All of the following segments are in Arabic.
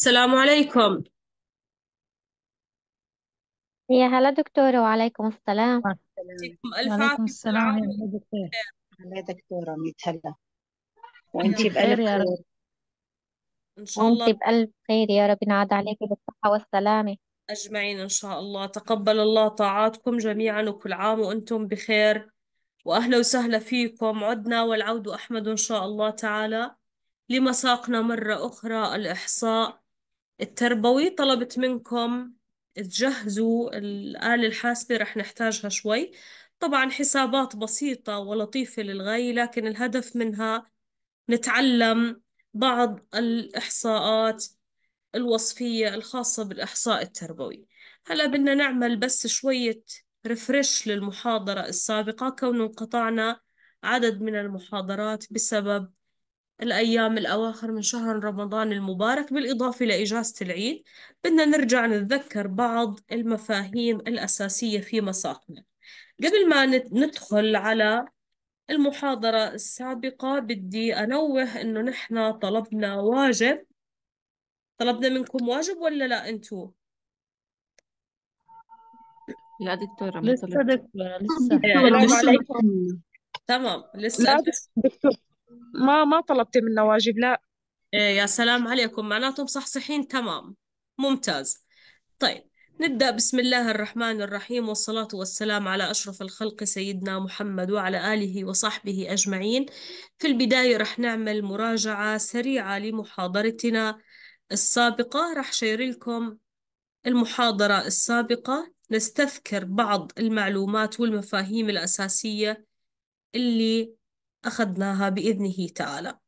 السلام عليكم يا هلا دكتورة وعليكم السلام وعليكم ألف وعليكم عافية السلام هلا دكتورة ميت هلا وأنتي بألف يا رب خير إن شاء وأنت بألف خير يا رب ينعاد عليك بالصحة والسلامة أجمعين إن شاء الله تقبل الله طاعاتكم جميعا وكل عام وأنتم بخير وأهلا وسهلا فيكم عدنا والعود أحمد إن شاء الله تعالى لمساقنا مرة أخرى الإحصاء التربوي طلبت منكم تجهزوا الآلة الحاسبة رح نحتاجها شوي طبعا حسابات بسيطة ولطيفة للغاية لكن الهدف منها نتعلم بعض الإحصاءات الوصفية الخاصة بالإحصاء التربوي هلا بدنا نعمل بس شوية رفرش للمحاضرة السابقة كون انقطعنا عدد من المحاضرات بسبب الأيام الأواخر من شهر رمضان المبارك بالإضافة لإجازة العيد بدنا نرجع نتذكر بعض المفاهيم الأساسية في مساقنا قبل ما ندخل على المحاضرة السابقة بدي أنوه إنه نحن طلبنا واجب طلبنا منكم واجب ولا لا أنتوا؟ لا دكتورة ما لسه دكتورة لسه تمام لسه دكتورة ما ما طلبتي منا واجب لا إيه يا سلام عليكم معناته مصحصحين تمام ممتاز طيب نبدأ بسم الله الرحمن الرحيم والصلاة والسلام على أشرف الخلق سيدنا محمد وعلى آله وصحبه أجمعين في البداية رح نعمل مراجعة سريعة لمحاضرتنا السابقة رح شير لكم المحاضرة السابقة نستذكر بعض المعلومات والمفاهيم الأساسية اللي أخذناها بإذنه تعالى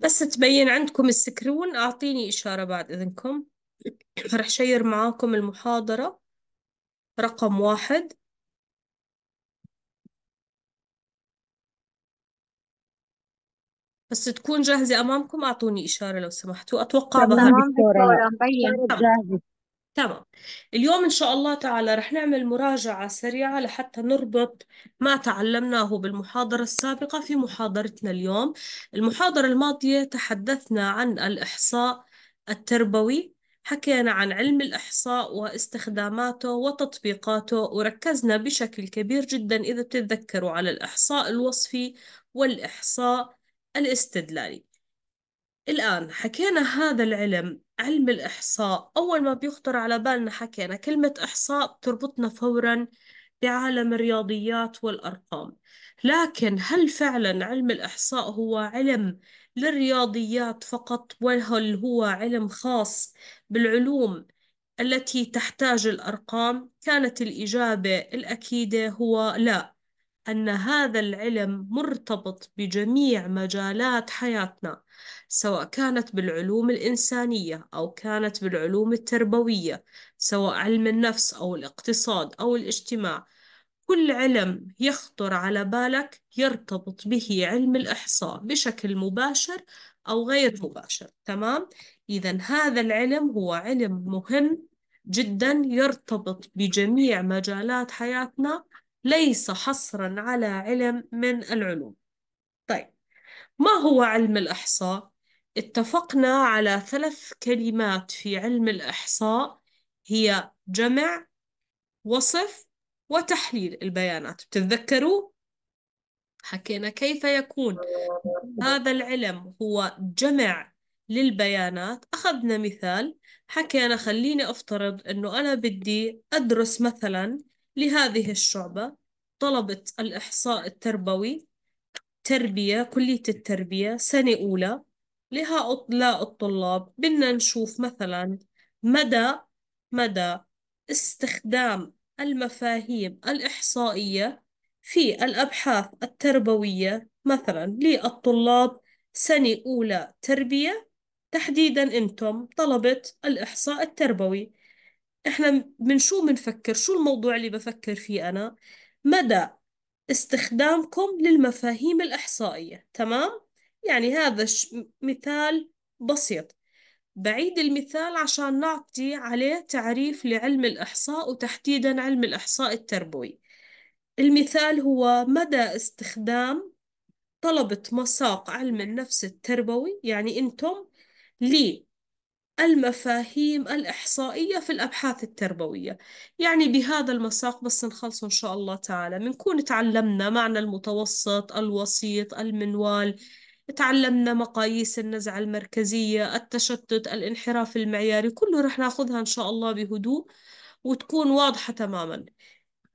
بس تبين عندكم السكرون أعطيني إشارة بعد إذنكم رح شير معاكم المحاضرة رقم واحد بس تكون جاهزة أمامكم أعطوني إشارة لو سمحتوا أتوقع ظهر جاهزة تمام اليوم إن شاء الله تعالى رح نعمل مراجعة سريعة لحتى نربط ما تعلمناه بالمحاضرة السابقة في محاضرتنا اليوم المحاضرة الماضية تحدثنا عن الإحصاء التربوي حكينا عن علم الإحصاء واستخداماته وتطبيقاته وركزنا بشكل كبير جدا إذا بتتذكروا على الإحصاء الوصفي والإحصاء الاستدلالي الآن حكينا هذا العلم علم الإحصاء أول ما بيخطر على بالنا حكينا كلمة إحصاء بتربطنا فورا بعالم الرياضيات والأرقام لكن هل فعلا علم الإحصاء هو علم للرياضيات فقط وهل هو علم خاص بالعلوم التي تحتاج الأرقام؟ كانت الإجابة الأكيدة هو لا أن هذا العلم مرتبط بجميع مجالات حياتنا سواء كانت بالعلوم الإنسانية أو كانت بالعلوم التربوية سواء علم النفس أو الاقتصاد أو الاجتماع كل علم يخطر على بالك يرتبط به علم الإحصاء بشكل مباشر أو غير مباشر تمام؟ إذا هذا العلم هو علم مهم جدا يرتبط بجميع مجالات حياتنا ليس حصرا على علم من العلوم طيب ما هو علم الإحصاء؟ اتفقنا على ثلاث كلمات في علم الإحصاء هي جمع وصف وتحليل البيانات بتتذكروا؟ حكينا كيف يكون هذا العلم هو جمع للبيانات أخذنا مثال حكينا خليني أفترض أنه أنا بدي أدرس مثلا لهذه الشعبة طلبة الإحصاء التربوي تربية كلية التربية سنة أولى لهؤلاء الطلاب بدنا نشوف مثلا مدى مدى استخدام المفاهيم الإحصائية في الأبحاث التربوية مثلا للطلاب سنة أولى تربية تحديدا أنتم طلبة الإحصاء التربوي احنا من شو بنفكر شو الموضوع اللي بفكر فيه انا مدى استخدامكم للمفاهيم الإحصائية تمام يعني هذا مثال بسيط بعيد المثال عشان نعطي عليه تعريف لعلم الإحصاء وتحديدا علم الإحصاء التربوي المثال هو مدى استخدام طلبة مساق علم النفس التربوي يعني أنتم لي المفاهيم الإحصائية في الأبحاث التربوية يعني بهذا المساق بس نخلصه إن شاء الله تعالى بنكون تعلمنا معنى المتوسط الوسيط المنوال تعلمنا مقاييس النزعة المركزية التشتت الانحراف المعياري كله رح ناخذها إن شاء الله بهدوء وتكون واضحة تماما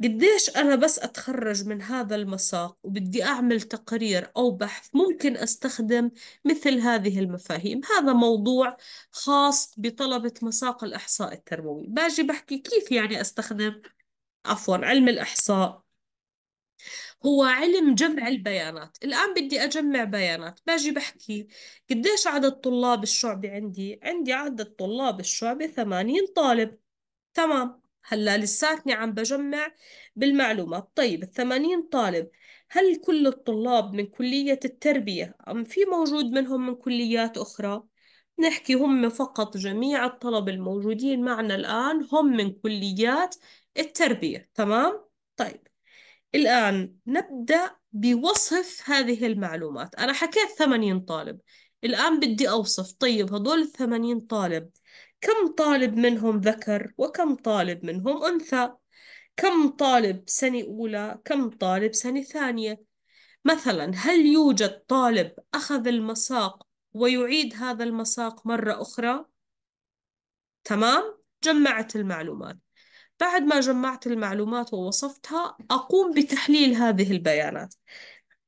قديش أنا بس أتخرج من هذا المساق وبدي أعمل تقرير أو بحث ممكن أستخدم مثل هذه المفاهيم هذا موضوع خاص بطلبة مساق الإحصاء التربوي باجي بحكي كيف يعني أستخدم عفوا علم الإحصاء هو علم جمع البيانات الآن بدي أجمع بيانات باجي بحكي قديش عدد طلاب الشعبة عندي عندي عدد طلاب الشعبة 80 طالب تمام هلا لساتني عم بجمع بالمعلومات طيب الثمانين طالب هل كل الطلاب من كلية التربية أم في موجود منهم من كليات أخرى؟ نحكي هم فقط جميع الطلبة الموجودين معنا الآن هم من كليات التربية تمام؟ طيب الآن نبدأ بوصف هذه المعلومات أنا حكيت ثمانين طالب الآن بدي أوصف طيب هدول الثمانين طالب كم طالب منهم ذكر وكم طالب منهم أنثى كم طالب سنة أولى كم طالب سنة ثانية مثلا هل يوجد طالب أخذ المساق ويعيد هذا المساق مرة أخرى؟ تمام؟ جمعت المعلومات بعد ما جمعت المعلومات ووصفتها أقوم بتحليل هذه البيانات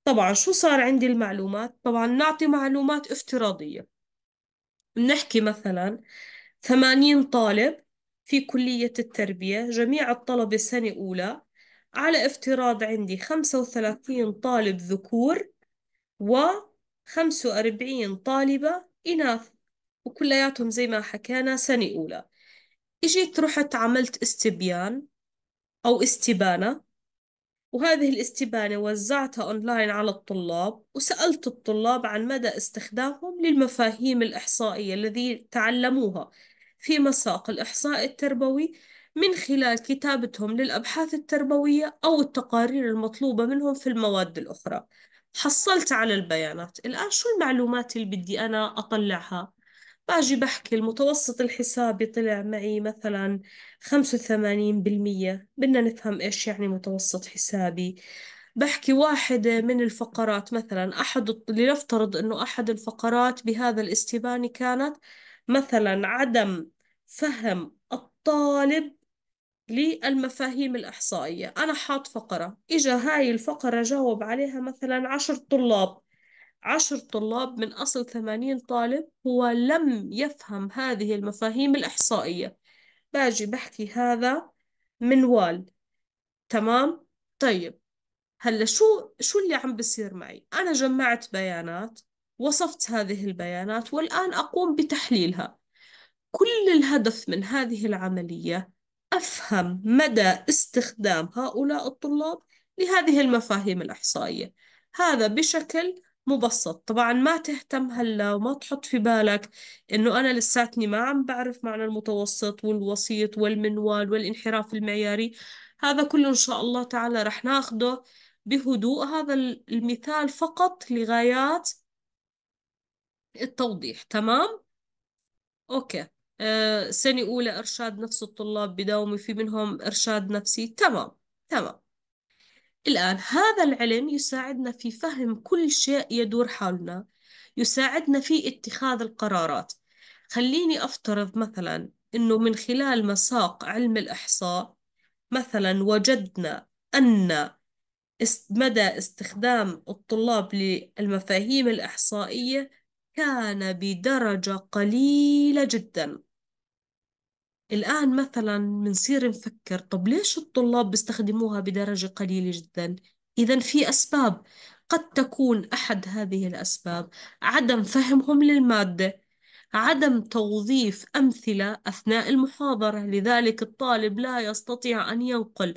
طبعا شو صار عندي المعلومات؟ طبعا نعطي معلومات افتراضية نحكي مثلا ثمانين طالب في كلية التربية جميع الطلبة سنة أولى على افتراض عندي خمسة وثلاثين طالب ذكور وخمسة وأربعين طالبة إناث وكلياتهم زي ما حكينا سنة أولى إجيت رحت عملت استبيان أو استبانة وهذه الاستبانة وزعتها أونلاين على الطلاب وسألت الطلاب عن مدى استخدامهم للمفاهيم الإحصائية الذي تعلموها في مساق الإحصاء التربوي من خلال كتابتهم للأبحاث التربوية أو التقارير المطلوبة منهم في المواد الأخرى حصلت على البيانات الآن شو المعلومات اللي بدي أنا أطلعها باجي بحكي المتوسط الحسابي طلع معي مثلا 85% بدنا نفهم إيش يعني متوسط حسابي بحكي واحدة من الفقرات مثلا أحد لنفترض أنه أحد الفقرات بهذا الاستباني كانت مثلا عدم فهم الطالب للمفاهيم الإحصائية أنا حاط فقرة إجا هاي الفقرة جاوب عليها مثلا عشر طلاب عشر طلاب من أصل ثمانين طالب هو لم يفهم هذه المفاهيم الإحصائية باجي بحكي هذا من وال تمام طيب هلا شو شو اللي عم بصير معي أنا جمعت بيانات وصفت هذه البيانات والآن أقوم بتحليلها كل الهدف من هذه العملية أفهم مدى استخدام هؤلاء الطلاب لهذه المفاهيم الإحصائية هذا بشكل مبسط طبعا ما تهتم هلا وما تحط في بالك انه انا لساتني ما عم بعرف معنى المتوسط والوسيط والمنوال والانحراف المعياري هذا كله ان شاء الله تعالى رح ناخده بهدوء هذا المثال فقط لغايات التوضيح تمام اوكي آه، سنة أولى إرشاد نفس الطلاب بداومي في منهم إرشاد نفسي تمام تمام الآن هذا العلم يساعدنا في فهم كل شيء يدور حولنا يساعدنا في اتخاذ القرارات خليني أفترض مثلا أنه من خلال مساق علم الإحصاء مثلا وجدنا أن مدى استخدام الطلاب للمفاهيم الإحصائية كان بدرجة قليلة جدا الآن مثلا بنصير نفكر طب ليش الطلاب بيستخدموها بدرجة قليلة جدا إذا في أسباب قد تكون أحد هذه الأسباب عدم فهمهم للمادة عدم توظيف أمثلة أثناء المحاضرة لذلك الطالب لا يستطيع أن ينقل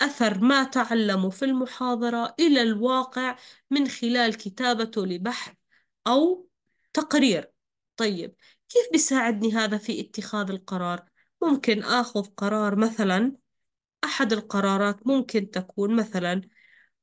أثر ما تعلمه في المحاضرة إلى الواقع من خلال كتابته لبحث أو تقرير طيب كيف بيساعدني هذا في اتخاذ القرار؟ ممكن آخذ قرار مثلا أحد القرارات ممكن تكون مثلا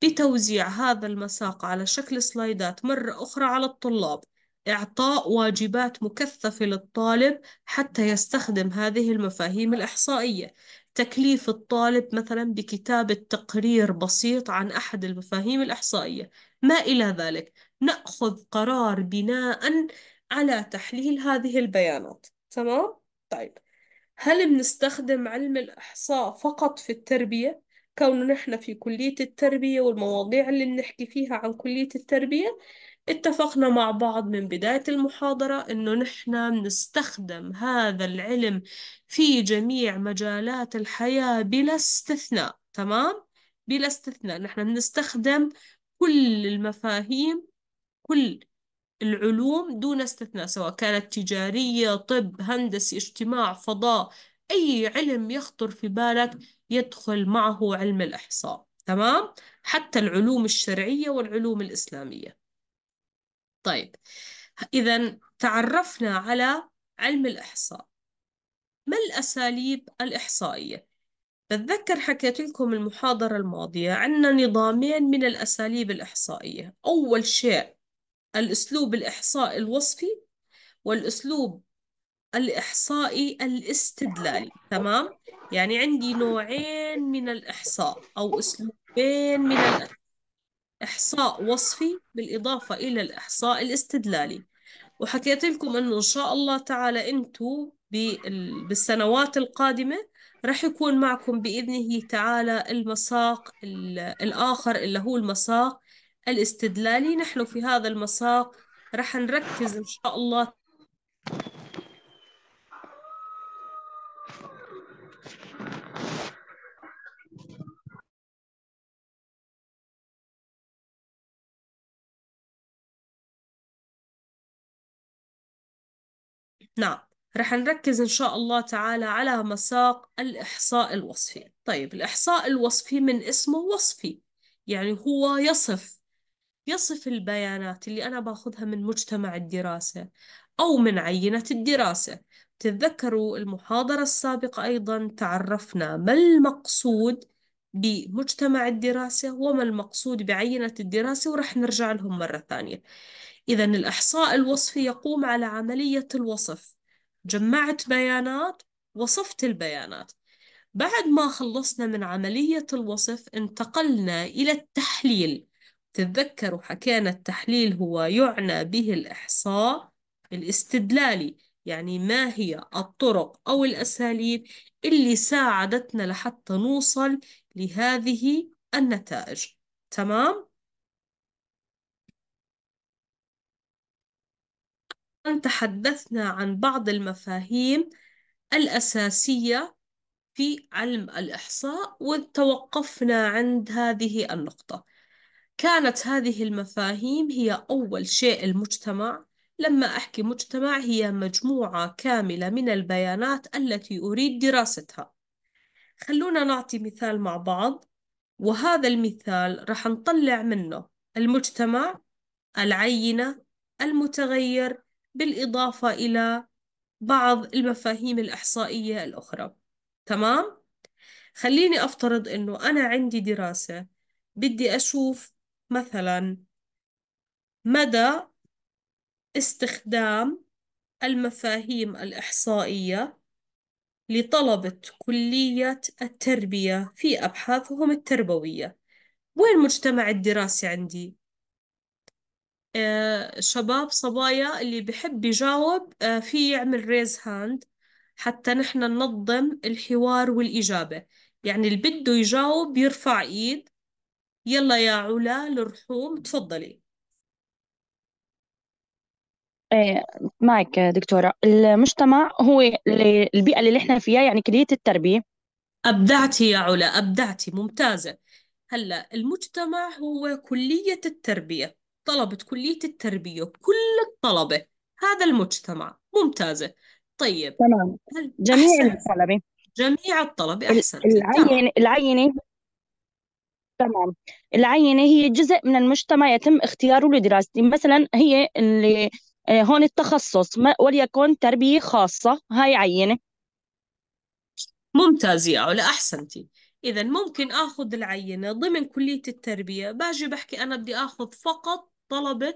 بتوزيع هذا المساق على شكل سلايدات مرة أخرى على الطلاب إعطاء واجبات مكثفة للطالب حتى يستخدم هذه المفاهيم الإحصائية تكليف الطالب مثلا بكتابة تقرير بسيط عن أحد المفاهيم الإحصائية ما إلى ذلك نأخذ قرار بناء على تحليل هذه البيانات تمام؟ طيب هل بنستخدم علم الإحصاء فقط في التربية؟ كون نحن في كلية التربية والمواضيع اللي بنحكي فيها عن كلية التربية اتفقنا مع بعض من بداية المحاضرة إنه نحن بنستخدم هذا العلم في جميع مجالات الحياة بلا استثناء تمام؟ بلا استثناء نحن بنستخدم كل المفاهيم كل العلوم دون استثناء سواء كانت تجارية طب هندسة اجتماع فضاء أي علم يخطر في بالك يدخل معه علم الإحصاء تمام حتى العلوم الشرعية والعلوم الإسلامية طيب إذا تعرفنا على علم الإحصاء ما الأساليب الإحصائية؟ بتذكر حكيت لكم المحاضرة الماضية عندنا نظامين من الأساليب الإحصائية أول شيء الأسلوب الإحصائي الوصفي والأسلوب الإحصائي الاستدلالي تمام؟ يعني عندي نوعين من الإحصاء أو أسلوبين من الإحصاء وصفي بالإضافة إلى الإحصاء الاستدلالي وحكيت لكم أنه إن شاء الله تعالى أنتوا بالسنوات القادمة رح يكون معكم بإذنه تعالى المساق الآخر اللي هو المساق الاستدلالي نحن في هذا المساق رح نركز إن شاء الله نعم رح نركز إن شاء الله تعالى على مساق الإحصاء الوصفي طيب الإحصاء الوصفي من اسمه وصفي يعني هو يصف يصف البيانات اللي أنا باخذها من مجتمع الدراسة أو من عينة الدراسة تتذكروا المحاضرة السابقة أيضا تعرفنا ما المقصود بمجتمع الدراسة وما المقصود بعينة الدراسة ورح نرجع لهم مرة ثانية إذا الإحصاء الوصفي يقوم على عملية الوصف جمعت بيانات وصفت البيانات بعد ما خلصنا من عملية الوصف انتقلنا إلى التحليل تتذكروا حكينا التحليل هو يعنى به الإحصاء الاستدلالي يعني ما هي الطرق أو الأساليب اللي ساعدتنا لحتى نوصل لهذه النتائج تمام؟ تحدثنا عن بعض المفاهيم الأساسية في علم الإحصاء وتوقفنا عند هذه النقطة كانت هذه المفاهيم هي أول شيء المجتمع لما أحكي مجتمع هي مجموعة كاملة من البيانات التي أريد دراستها خلونا نعطي مثال مع بعض وهذا المثال رح نطلع منه المجتمع العينة المتغير بالإضافة إلى بعض المفاهيم الإحصائية الأخرى تمام؟ خليني أفترض إنه أنا عندي دراسة بدي أشوف مثلا مدى استخدام المفاهيم الإحصائية لطلبة كلية التربية في أبحاثهم التربوية وين المجتمع الدراسي عندي؟ آه شباب صبايا اللي بحب يجاوب آه في يعمل ريز هاند حتى نحن ننظم الحوار والإجابة يعني اللي بده يجاوب يرفع إيد يلا يا علا للرحوم تفضلي إيه معك دكتورة المجتمع هو اللي- البيئة اللي احنا فيها يعني كلية التربية أبدعتي يا علا أبدعتي ممتازة هلا المجتمع هو كلية التربية طلبة كلية التربية كل الطلبة هذا المجتمع ممتازة طيب تمام هل جميع الطلبة جميع الطلبة أحسن أحسنت تمام العينة العينة تمام العينة هي جزء من المجتمع يتم اختياره لدراسته مثلا هي اللي آه، هون التخصص وليكن تربية خاصة هاي عينة ممتاز يا علا أحسنتي إذا ممكن آخذ العينة ضمن كلية التربية باجي بحكي أنا بدي آخذ فقط طلبة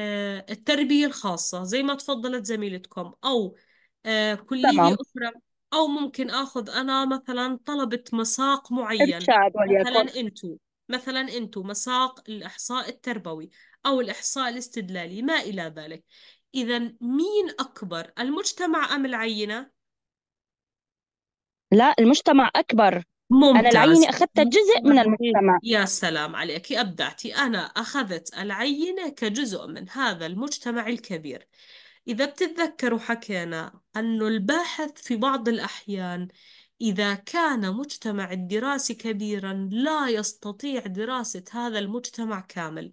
آه، التربية الخاصة زي ما تفضلت زميلتكم أو آه، كلية تمام. أخرى أو ممكن آخذ أنا مثلا طلبة مساق معين إرشاد مثلا وليكن أنتو مثلا أنتو مساق الإحصاء التربوي أو الإحصاء الاستدلالي ما إلى ذلك إذا مين أكبر المجتمع أم العينة؟ لا المجتمع أكبر ممتاز أنا العينة أخذت جزء من المجتمع يا سلام عليك أبدعتي أنا أخذت العينة كجزء من هذا المجتمع الكبير إذا بتتذكروا حكينا أنه الباحث في بعض الأحيان إذا كان مجتمع الدراسة كبيرا لا يستطيع دراسة هذا المجتمع كامل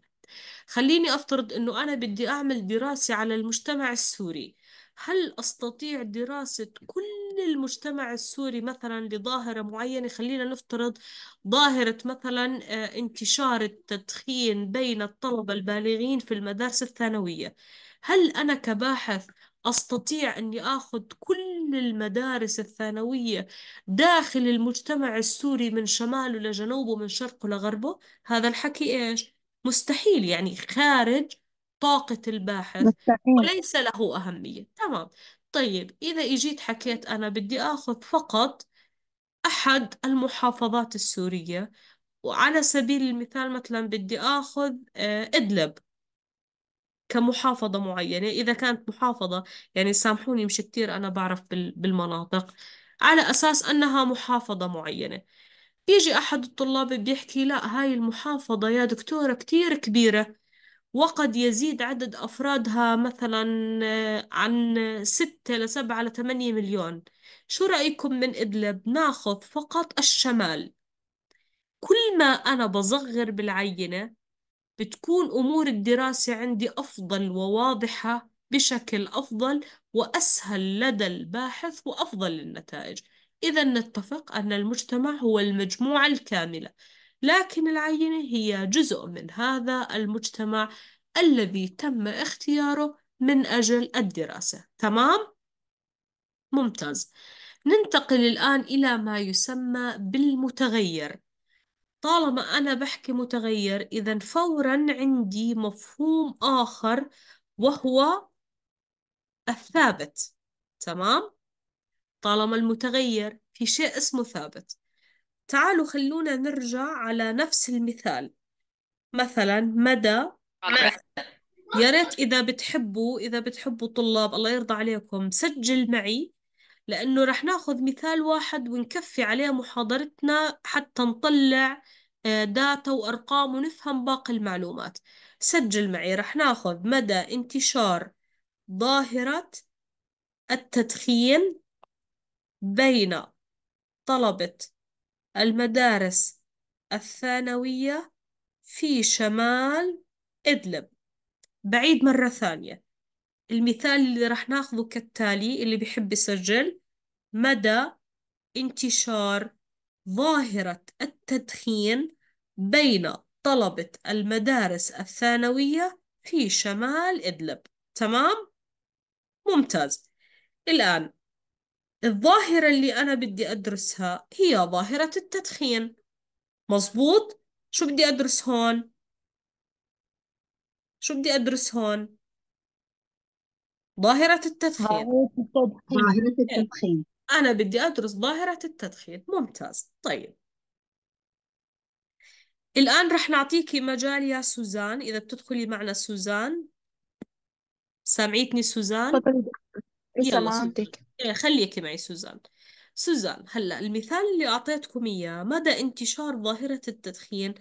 خليني أفترض أنه أنا بدي أعمل دراسة على المجتمع السوري هل أستطيع دراسة كل المجتمع السوري مثلا لظاهرة معينة خلينا نفترض ظاهرة مثلا آه، انتشار التدخين بين الطلبة البالغين في المدارس الثانوية هل أنا كباحث أستطيع أني أخذ كل المدارس الثانوية داخل المجتمع السوري من شماله لجنوبه من شرقه لغربه هذا الحكي إيش مستحيل يعني خارج طاقة الباحث مستحيل. وليس له أهمية تمام طيب إذا إجيت حكيت أنا بدي أخذ فقط أحد المحافظات السورية وعلى سبيل المثال مثلا بدي أخذ آه، إدلب كمحافظة معينة إذا كانت محافظة يعني سامحوني مش كتير أنا بعرف بالمناطق على أساس أنها محافظة معينة بيجي أحد الطلاب بيحكي لا هاي المحافظة يا دكتورة كتير كبيرة وقد يزيد عدد أفرادها مثلا آه، عن ستة لسبعة لثمانية مليون شو رأيكم من إدلب ناخذ فقط الشمال كل ما أنا بصغر بالعينة بتكون أمور الدراسة عندي أفضل وواضحة بشكل أفضل وأسهل لدى الباحث وأفضل للنتائج إذا نتفق أن المجتمع هو المجموعة الكاملة لكن العينة هي جزء من هذا المجتمع الذي تم اختياره من أجل الدراسة تمام؟ ممتاز ننتقل الآن إلى ما يسمى بالمتغير طالما أنا بحكي متغير إذا فورا عندي مفهوم آخر وهو الثابت تمام؟ طالما المتغير في شيء اسمه ثابت تعالوا خلونا نرجع على نفس المثال مثلا مدى يا ريت إذا بتحبوا إذا بتحبوا طلاب الله يرضى عليكم سجل معي لأنه رح ناخذ مثال واحد ونكفي عليه محاضرتنا حتى نطلع داتا آه، وأرقام ونفهم باقي المعلومات سجل معي رح ناخذ مدى انتشار ظاهرة التدخين بين طلبة المدارس الثانوية في شمال إدلب بعيد مرة ثانية المثال اللي راح ناخذه كالتالي اللي بيحب يسجل مدى انتشار ظاهرة التدخين بين طلبة المدارس الثانوية في شمال إدلب تمام؟ ممتاز الآن الظاهرة اللي أنا بدي أدرسها هي ظاهرة التدخين مظبوط؟ شو بدي أدرس هون؟ شو بدي أدرس هون؟ ظاهرة التدخين ظاهرة إيه. التدخين أنا بدي أدرس ظاهرة التدخين ممتاز طيب الآن رح نعطيكي مجال يا سوزان إذا بتدخلي معنا سوزان سامعيتني سوزان إيه، يلا إيه، خليكي معي سوزان سوزان هلا المثال اللي أعطيتكم إياه مدى انتشار ظاهرة التدخين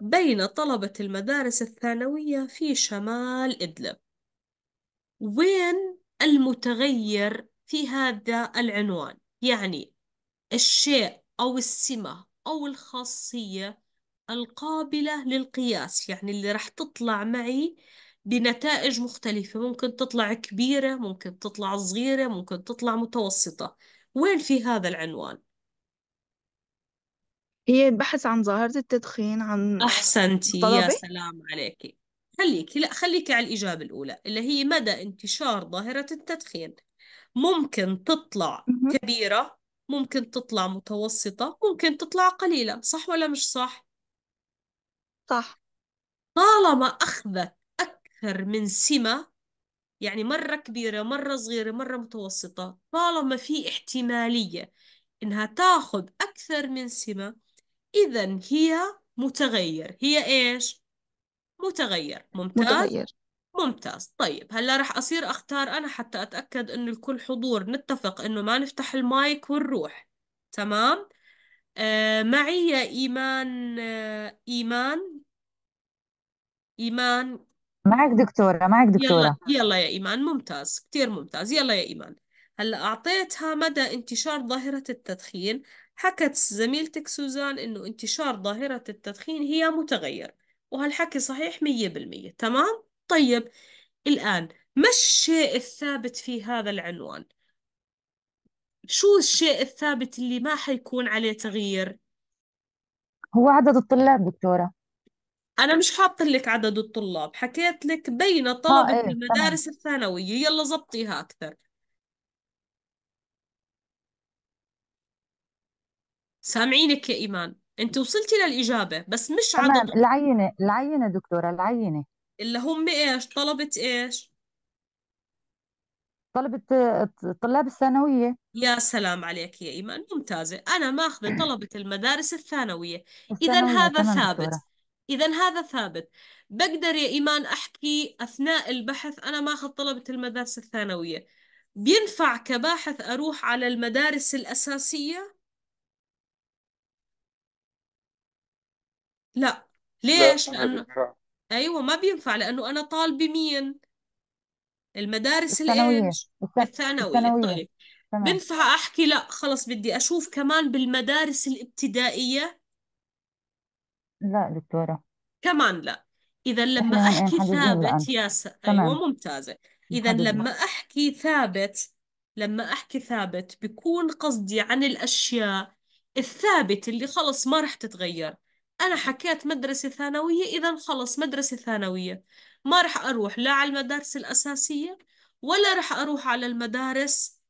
بين طلبة المدارس الثانوية في شمال إدلب وين المتغير في هذا العنوان يعني الشيء أو السمة أو الخاصية القابلة للقياس يعني اللي راح تطلع معي بنتائج مختلفة ممكن تطلع كبيرة ممكن تطلع صغيرة ممكن تطلع متوسطة وين في هذا العنوان؟ هي البحث عن ظاهرة التدخين عن أحسنتي يا الطلبة سلام عليكي خليكي لا خليكي على الإجابة الأولى اللي هي مدى انتشار ظاهرة التدخين ممكن تطلع كبيرة ممكن تطلع متوسطة ممكن تطلع قليلة صح ولا مش صح؟ صح طالما أخذت أكثر من سمة يعني مرة كبيرة مرة صغيرة مرة متوسطة طالما في احتمالية إنها تاخذ أكثر من سمة إذا هي متغير هي إيش؟ متغير ممتاز متغير ممتاز طيب هلا رح أصير أختار أنا حتى أتأكد إنه الكل حضور نتفق إنه ما نفتح المايك ونروح تمام آه معي يا إيمان آه إيمان إيمان معك دكتورة معك دكتورة يلا يلا يا إيمان ممتاز كثير ممتاز يلا يا إيمان هلا أعطيتها مدى انتشار ظاهرة التدخين حكت زميلتك سوزان إنه انتشار ظاهرة التدخين هي متغير وهالحكي صحيح مية بالمية تمام؟ طيب الآن ما الشيء الثابت في هذا العنوان؟ شو الشيء الثابت اللي ما حيكون عليه تغيير؟ هو عدد الطلاب دكتورة أنا مش حاطة لك عدد الطلاب حكيت لك بين طلبة آه، ايه تمام المدارس الثانوية يلا زبطيها أكثر سامعينك يا إيمان انت وصلتي للإجابة بس مش تمام العينة العينة دكتورة العينة اللي هم ايش طلبة ايش طلبة الطلاب الثانوية يا سلام عليك يا إيمان ممتازة أنا ماخذة طلبة المدارس الثانوية إذا هذا تمام ثابت دكتورة إذا هذا ثابت بقدر يا إيمان أحكي أثناء البحث أنا ماخذ طلبة المدارس الثانوية بينفع كباحث أروح على المدارس الأساسية لا لا ليش ما لأنه بينفع أيوة ما بينفع لأنه أنا طالبة مين المدارس الثانوية الإيش الثانوية الثانوية طيب تمام بنفع أحكي لا خلص بدي أشوف كمان بالمدارس الابتدائية لا دكتورة كمان لا إذا لما إحنا أحكي منحجزين ثابت الآن يا س... أيوة، تمام ممتازة إذا لما أحكي ثابت لما أحكي ثابت بكون قصدي عن الأشياء الثابت اللي خلص ما رح تتغير أنا حكيت مدرسة ثانوية إذا خلص مدرسة ثانوية ما رح أروح لا على المدارس الأساسية ولا رح أروح على المدارس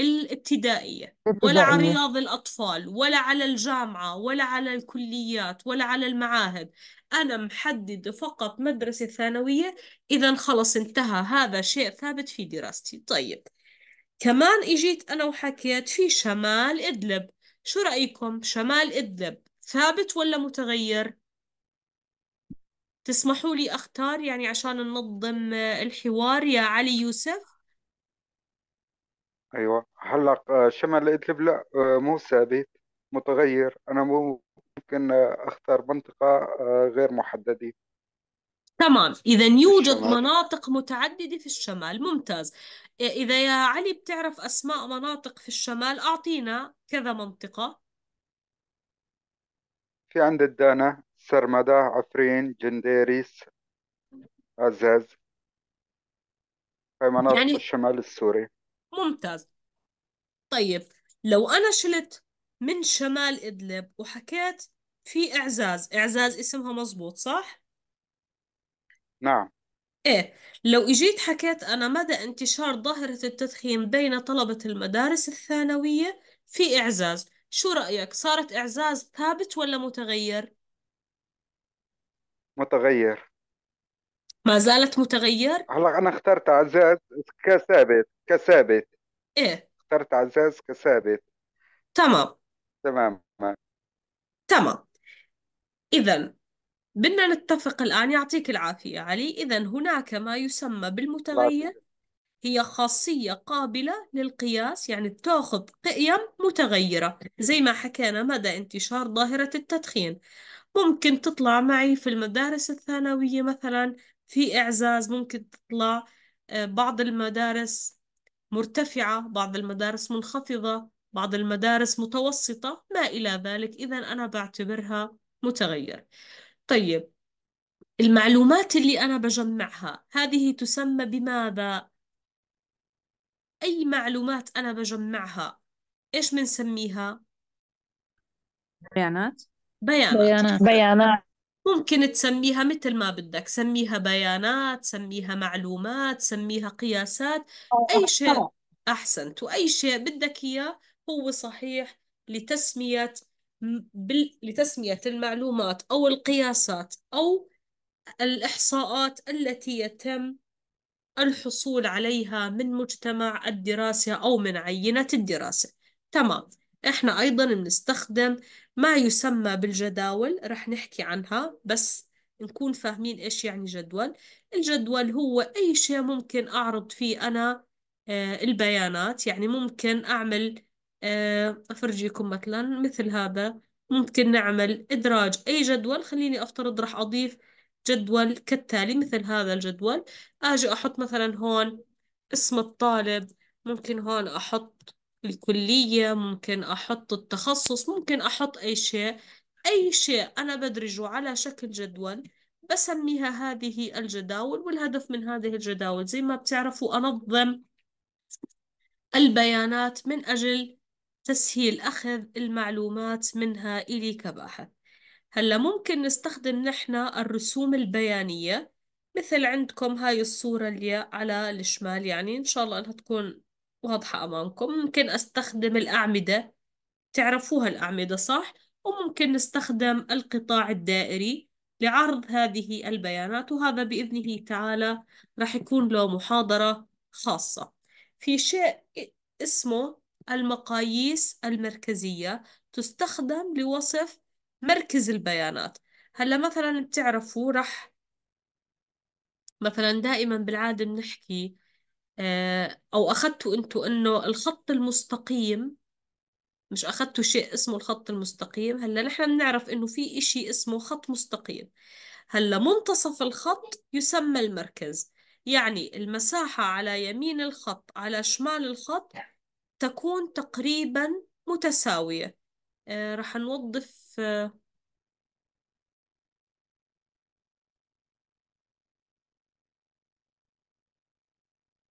الابتدائية ولا على ابتدائية رياض الأطفال ولا على الجامعة ولا على الكليات ولا على المعاهد أنا محددة فقط مدرسة ثانوية إذا خلص انتهى هذا شيء ثابت في دراستي طيب كمان إجيت أنا وحكيت في شمال إدلب شو رأيكم شمال إدلب ثابت ولا متغير تسمحوا لي أختار يعني عشان ننظم آه، الحوار يا علي يوسف ايوه هلا آه، شمال ادلب لا آه، مو ثابت متغير انا مو ممكن اختار منطقه غير محدده تمام إذا يوجد الشمال. مناطق متعددة في الشمال ممتاز إذا يا علي بتعرف أسماء مناطق في الشمال أعطينا كذا منطقة في عند الدانة سرمدة عفرين جنديريس عزاز في مناطق يعني الشمال السوري ممتاز طيب لو أنا شلت من شمال إدلب وحكيت في إعزاز إعزاز اسمها مزبوط صح؟ نعم إيه لو إجيت حكيت أنا مدى انتشار ظاهرة التدخين بين طلبة المدارس الثانوية في إعزاز شو رأيك صارت إعزاز ثابت ولا متغير؟ متغير ما زالت متغير؟ هلا انا اخترت عزاز كثابت كثابت إيه اخترت عزاز كثابت تمام تمام تمام إذا بدنا نتفق الآن يعطيك العافية علي إذا هناك ما يسمى بالمتغير هي خاصية قابلة للقياس يعني بتاخذ قيم متغيرة زي ما حكينا مدى انتشار ظاهرة التدخين ممكن تطلع معي في المدارس الثانوية مثلا في إعزاز ممكن تطلع آه، بعض المدارس مرتفعة بعض المدارس منخفضة بعض المدارس متوسطة ما إلى ذلك إذا أنا بعتبرها متغير طيب المعلومات اللي أنا بجمعها هذه تسمى بماذا؟ أي معلومات أنا بجمعها إيش بنسميها؟ بيانات بيانات بيانات ممكن تسميها مثل ما بدك سميها بيانات سميها معلومات سميها قياسات أي شيء أحسنت وأي شيء بدك إياه هو صحيح لتسمية لتسمية المعلومات أو القياسات أو الإحصاءات التي يتم الحصول عليها من مجتمع الدراسة أو من عينة الدراسة تمام إحنا أيضا بنستخدم ما يسمى بالجداول رح نحكي عنها بس نكون فاهمين إيش يعني جدول الجدول هو أي شيء ممكن أعرض فيه أنا آه، البيانات يعني ممكن أعمل آه، أفرجيكم مثلا مثل هذا ممكن نعمل إدراج أي جدول خليني أفترض رح أضيف جدول كالتالي مثل هذا الجدول أجي أحط مثلا هون اسم الطالب ممكن هون أحط الكلية ممكن أحط التخصص ممكن أحط أي شيء أي شيء أنا بدرجه على شكل جدول بسميها هذه الجداول والهدف من هذه الجداول زي ما بتعرفوا أنظم البيانات من أجل تسهيل أخذ المعلومات منها إلي كباحث هلا ممكن نستخدم نحن الرسوم البيانية مثل عندكم هاي الصورة اللي على الشمال يعني إن شاء الله إنها تكون واضحة أمامكم ممكن أستخدم الأعمدة تعرفوها الأعمدة صح؟ وممكن نستخدم القطاع الدائري لعرض هذه البيانات وهذا بإذنه تعالى راح يكون له محاضرة خاصة في شيء اسمه المقاييس المركزية تستخدم لوصف مركز البيانات هلا مثلا بتعرفوا رح مثلا دائما بالعادة بنحكي آه، أو أخذتوا أنتوا إنه الخط المستقيم مش أخذتوا شيء اسمه الخط المستقيم هلا نحن بنعرف إنه في إشي اسمه خط مستقيم هلا منتصف الخط يسمى المركز يعني المساحة على يمين الخط على شمال الخط تكون تقريبا متساوية رح آه، راح نوظف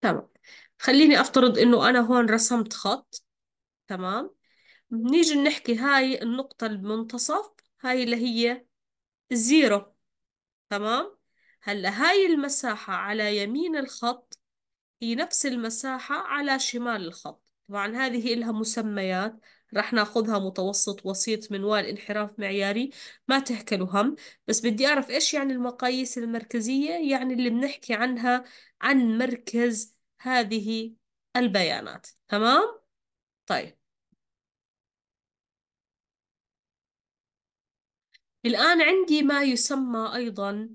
تمام خليني أفترض إنه أنا هون رسمت خط تمام بنيجي نحكي هاي النقطة المنتصف هاي اللي هي زيرو تمام هلا هاي المساحة على يمين الخط هي نفس المساحة على شمال الخط طبعا هذه لها مسميات رح ناخذها متوسط وسيط منوال انحراف معياري ما تهكلوا هم بس بدي أعرف إيش يعني المقاييس المركزية يعني اللي بنحكي عنها عن مركز هذه البيانات تمام؟ طيب الآن عندي ما يسمى أيضا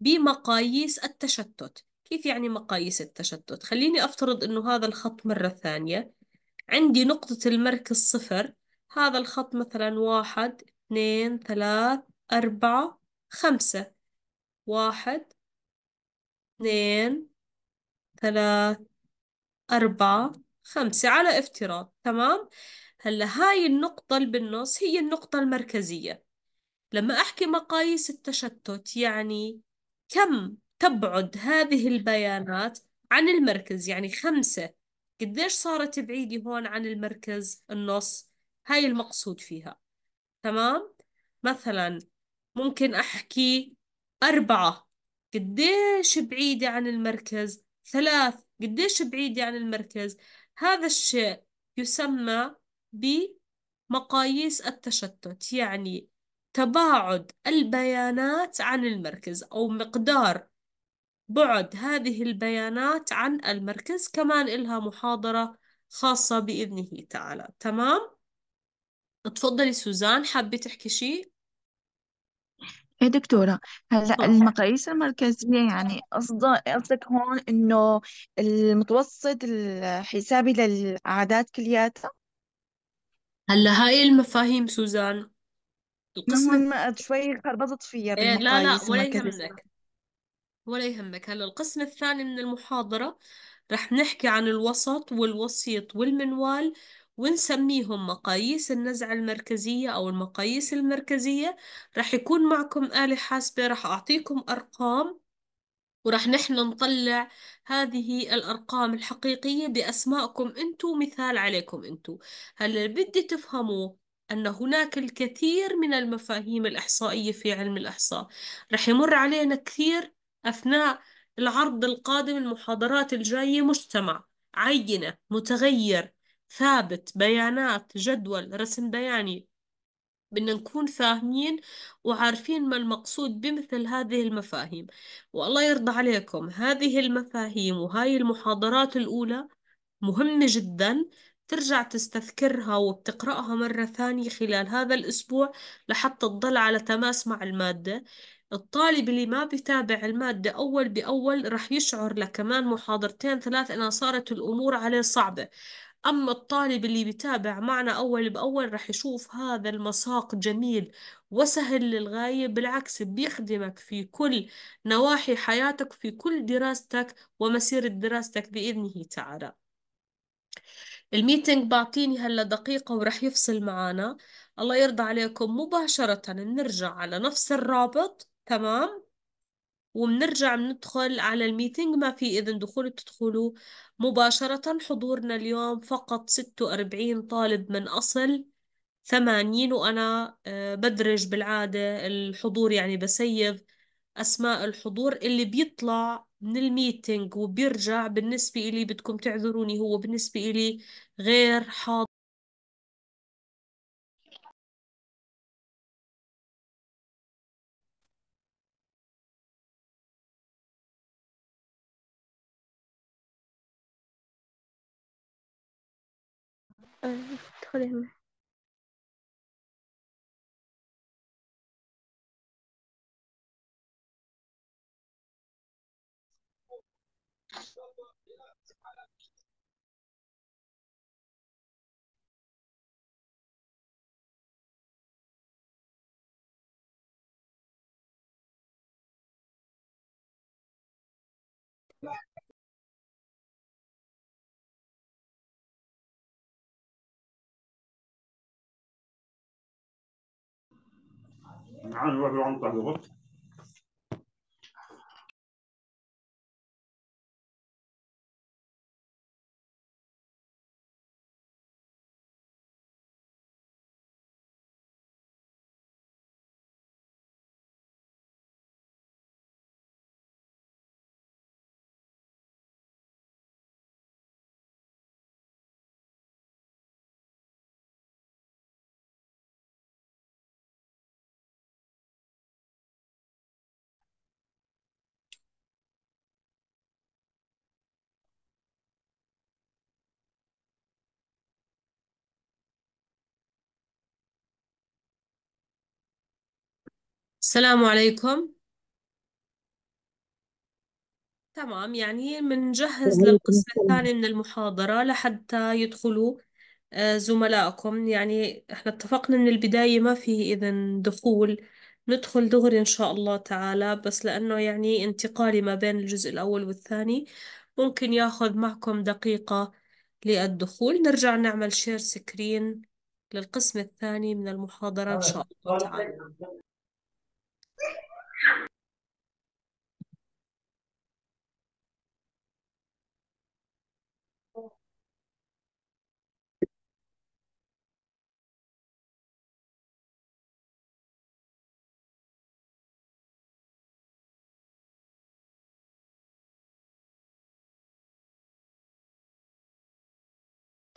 بمقاييس التشتت كيف يعني مقاييس التشتت؟ خليني أفترض أنه هذا الخط مرة ثانية عندي نقطة المركز صفر هذا الخط مثلا واحد اثنين ثلاث أربعة خمسة واحد اثنين ثلاث أربعة خمسة على افتراض تمام هلا هاي النقطة اللي بالنص هي النقطة المركزية لما أحكي مقاييس التشتت يعني كم تبعد هذه البيانات عن المركز يعني خمسة قديش صارت بعيدة هون عن المركز النص هاي المقصود فيها تمام مثلا ممكن أحكي أربعة قديش بعيدة عن المركز ثلاث قديش بعيدة عن المركز هذا الشيء يسمى بمقاييس التشتت يعني تباعد البيانات عن المركز أو مقدار بعد هذه البيانات عن المركز كمان إلها محاضرة خاصة بإذنه تعالى تمام؟ تفضلي سوزان حابة تحكي شيء؟ يا إيه دكتورة هلا المقاييس المركزية يعني قصدك قصدك هون إنه المتوسط الحسابي للأعداد كلياتها هلا هاي المفاهيم سوزان القسم ما شوي خربطت فيها إيه لا لا ولا يهمك ولا يهمك هلا القسم الثاني من المحاضرة رح نحكي عن الوسط والوسيط والمنوال ونسميهم مقاييس النزعة المركزية أو المقاييس المركزية رح يكون معكم آلة حاسبة رح أعطيكم أرقام ورح نحن نطلع هذه الأرقام الحقيقية بأسمائكم أنتو مثال عليكم أنتو هلا بدي تفهموا أن هناك الكثير من المفاهيم الإحصائية في علم الإحصاء رح يمر علينا كثير أثناء العرض القادم المحاضرات الجاية مجتمع عينة متغير ثابت بيانات جدول رسم بياني بدنا نكون فاهمين وعارفين ما المقصود بمثل هذه المفاهيم والله يرضى عليكم هذه المفاهيم وهاي المحاضرات الأولى مهمة جدا ترجع تستذكرها وبتقرأها مرة ثانية خلال هذا الأسبوع لحتى تضل على تماس مع المادة الطالب اللي ما بيتابع المادة أول بأول رح يشعر لكمان محاضرتين ثلاث أنها صارت الأمور عليه صعبة أما الطالب اللي بيتابع معنا أول بأول رح يشوف هذا المساق جميل وسهل للغاية بالعكس بيخدمك في كل نواحي حياتك في كل دراستك ومسيرة دراستك بإذنه تعالى الميتنج بعطيني هلا دقيقة ورح يفصل معانا الله يرضى عليكم مباشرة بنرجع على نفس الرابط تمام وبنرجع بندخل على الميتينج ما في إذن دخول بتدخلوا مباشرة حضورنا اليوم فقط 46 طالب من أصل 80 وأنا آه، بدرج بالعادة الحضور يعني بسيف أسماء الحضور اللي بيطلع من الميتينج وبيرجع بالنسبة إلي بدكم تعذروني هو بالنسبة إلي غير حاضر 嗯，特点呢？عنه وعن طهورته السلام عليكم تمام يعني منجهز للقسم الثاني من المحاضرة لحتى يدخلوا آه، زملائكم يعني احنا اتفقنا من البداية ما في إذن دخول ندخل دغري إن شاء الله تعالى بس لأنه يعني انتقالي ما بين الجزء الأول والثاني ممكن ياخذ معكم دقيقة للدخول نرجع نعمل شير سكرين للقسم الثاني من المحاضرة إن آه، شاء الله تعالى طيب.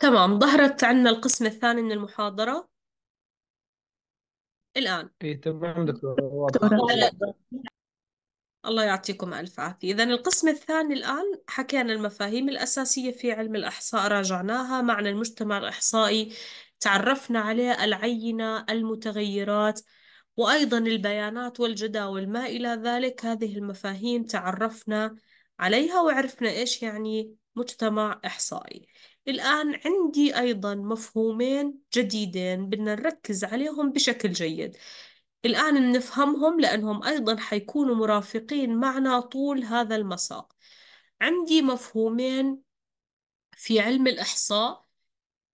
تمام ظهرت عندنا القسم الثاني من المحاضرة الآن اي تمام دكتور الله يعطيكم ألف عافية إذا القسم الثاني الآن حكينا المفاهيم الأساسية في علم الإحصاء راجعناها معنى المجتمع الإحصائي تعرفنا عليه العينة المتغيرات وأيضا البيانات والجداول ما إلى ذلك هذه المفاهيم تعرفنا عليها وعرفنا إيش يعني مجتمع إحصائي الآن عندي أيضا مفهومين جديدين بدنا نركز عليهم بشكل جيد الآن بنفهمهم لأنهم أيضا حيكونوا مرافقين معنا طول هذا المساق عندي مفهومين في علم الإحصاء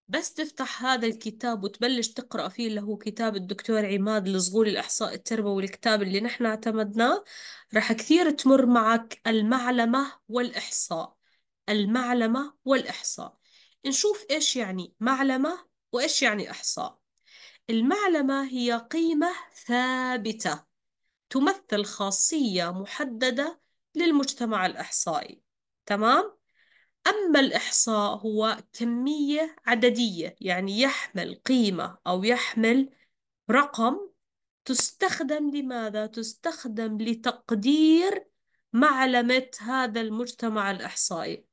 بس تفتح هذا الكتاب وتبلش تقرأ فيه اللي هو كتاب الدكتور عماد لصقول الإحصاء التربوي والكتاب اللي نحن اعتمدناه رح كثير تمر معك المعلمة والإحصاء المعلمة والإحصاء نشوف إيش يعني معلمة وإيش يعني إحصاء المعلمة هي قيمة ثابتة تمثل خاصية محددة للمجتمع الإحصائي تمام؟ أما الإحصاء هو كمية عددية يعني يحمل قيمة أو يحمل رقم تستخدم لماذا؟ تستخدم لتقدير معلمة هذا المجتمع الإحصائي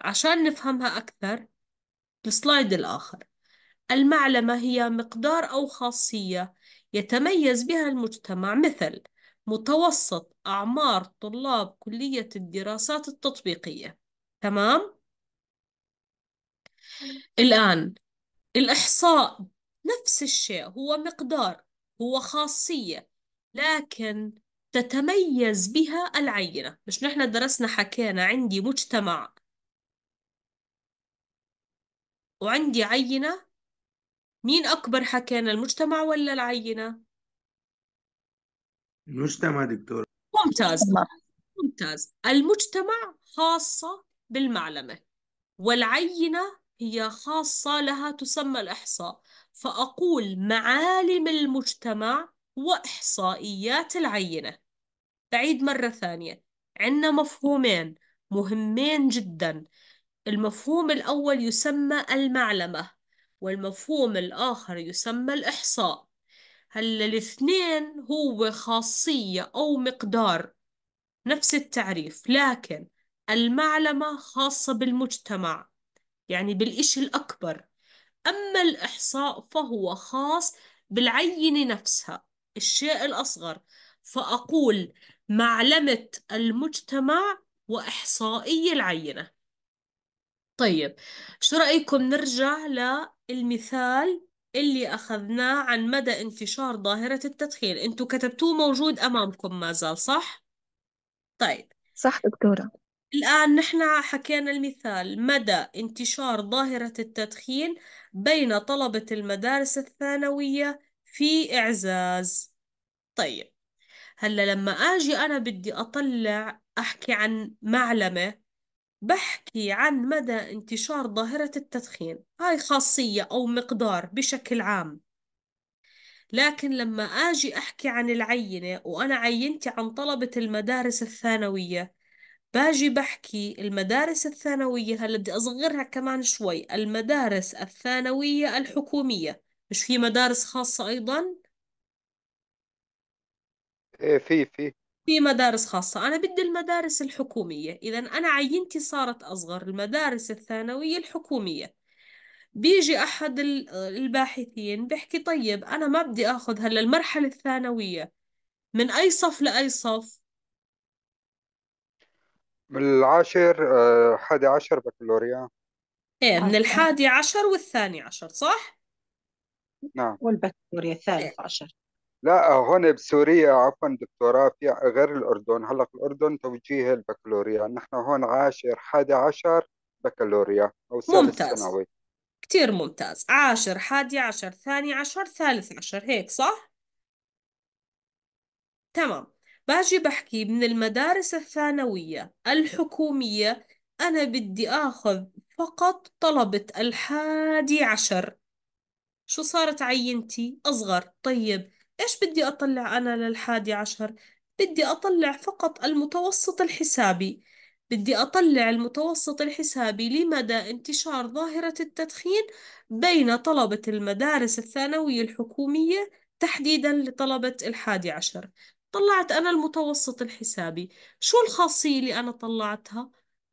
عشان نفهمها أكثر السلايد الآخر المعلمة هي مقدار أو خاصية يتميز بها المجتمع مثل متوسط أعمار طلاب كلية الدراسات التطبيقية تمام؟ الآن الإحصاء نفس الشيء هو مقدار هو خاصية لكن تتميز بها العينة مش نحن درسنا حكينا عندي مجتمع وعندي عينة مين أكبر حكينا المجتمع ولا العينة؟ المجتمع دكتور ممتاز ممتاز المجتمع خاصة بالمعلمة والعينة هي خاصة لها تسمى الإحصاء فأقول معالم المجتمع وإحصائيات العينة بعيد مرة ثانية عندنا مفهومين مهمين جدا المفهوم الأول يسمى المعلمة والمفهوم الآخر يسمى الإحصاء هلا الاثنين هو خاصية أو مقدار نفس التعريف لكن المعلمة خاصة بالمجتمع يعني بالإشي الأكبر أما الإحصاء فهو خاص بالعينة نفسها الشيء الأصغر فأقول معلمة المجتمع وإحصائي العينة طيب شو رأيكم نرجع للمثال اللي أخذناه عن مدى انتشار ظاهرة التدخين انتوا كتبتوه موجود أمامكم ما زال صح؟ طيب صح دكتورة الآن نحن حكينا المثال مدى انتشار ظاهرة التدخين بين طلبة المدارس الثانوية في إعزاز طيب هلا لما أجي أنا بدي أطلع أحكي عن معلمة بحكي عن مدى انتشار ظاهرة التدخين هاي خاصية أو مقدار بشكل عام لكن لما أجي أحكي عن العينة وأنا عينتي عن طلبة المدارس الثانوية باجي بحكي المدارس الثانوية هلا بدي أصغرها كمان شوي المدارس الثانوية الحكومية مش في مدارس خاصة أيضا؟ ايه في في في مدارس خاصة أنا بدي المدارس الحكومية إذا أنا عينتي صارت أصغر المدارس الثانوية الحكومية بيجي أحد الباحثين بيحكي طيب أنا ما بدي أخذ هلا المرحلة الثانوية من أي صف لأي صف من العاشر آه، حادي عشر بكالوريا إيه من الحادي عشر والثاني عشر صح؟ نعم والبكالوريا الثالث عشر لا هون بسوريا عفوا دكتوراه في غير الأردن هلا في الأردن توجيه البكالوريا نحن هون عاشر 11 بكالوريا أو ممتاز ثانوي كتير ممتاز عاشر حادي عشر ثاني عشر ثالث عشر هيك صح؟ تمام باجي بحكي من المدارس الثانوية الحكومية أنا بدي آخذ فقط طلبة الحادي عشر شو صارت عينتي؟ أصغر طيب إيش بدي أطلع أنا للحادي عشر؟ بدي أطلع فقط المتوسط الحسابي بدي أطلع المتوسط الحسابي لمدى انتشار ظاهرة التدخين بين طلبة المدارس الثانوية الحكومية تحديدا لطلبة الحادي عشر طلعت أنا المتوسط الحسابي شو الخاصية اللي أنا طلعتها؟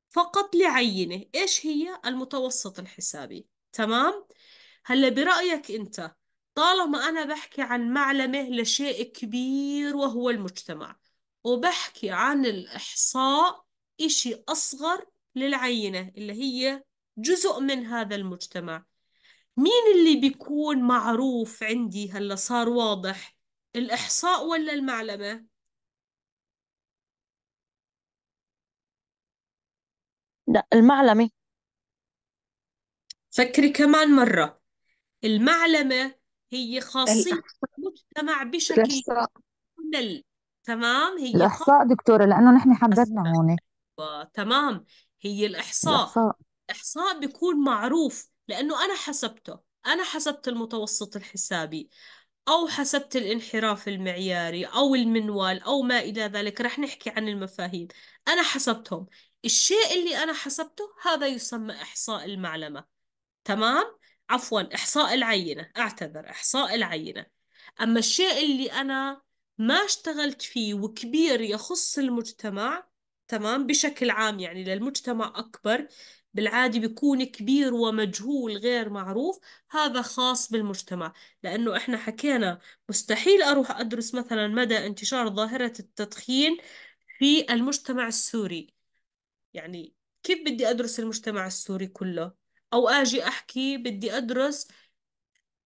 فقط لعينة إيش هي المتوسط الحسابي تمام؟ هلا برأيك أنت طالما أنا بحكي عن معلمة لشيء كبير وهو المجتمع وبحكي عن الإحصاء إشي أصغر للعينة اللي هي جزء من هذا المجتمع مين اللي بيكون معروف عندي هلا صار واضح الإحصاء ولا المعلمة؟ لا المعلمة فكري كمان مرة المعلمة هي خاصية المجتمع بشكل تمام هي الإحصاء دكتورة لأنه نحن حددنا هون تمام هي الإحصاء الإحصاء الإحصاء بيكون معروف لأنه أنا حسبته أنا حسبت المتوسط الحسابي أو حسبت الانحراف المعياري أو المنوال أو ما إلى ذلك رح نحكي عن المفاهيم أنا حسبتهم الشيء اللي أنا حسبته هذا يسمى إحصاء المعلمة تمام عفوا إحصاء العينة أعتذر إحصاء العينة أما الشيء اللي أنا ما اشتغلت فيه وكبير يخص المجتمع تمام بشكل عام يعني للمجتمع أكبر بالعادي بيكون كبير ومجهول غير معروف هذا خاص بالمجتمع لأنه إحنا حكينا مستحيل أروح أدرس مثلا مدى انتشار ظاهرة التدخين في المجتمع السوري يعني كيف بدي أدرس المجتمع السوري كله أو آجي أحكي بدي أدرس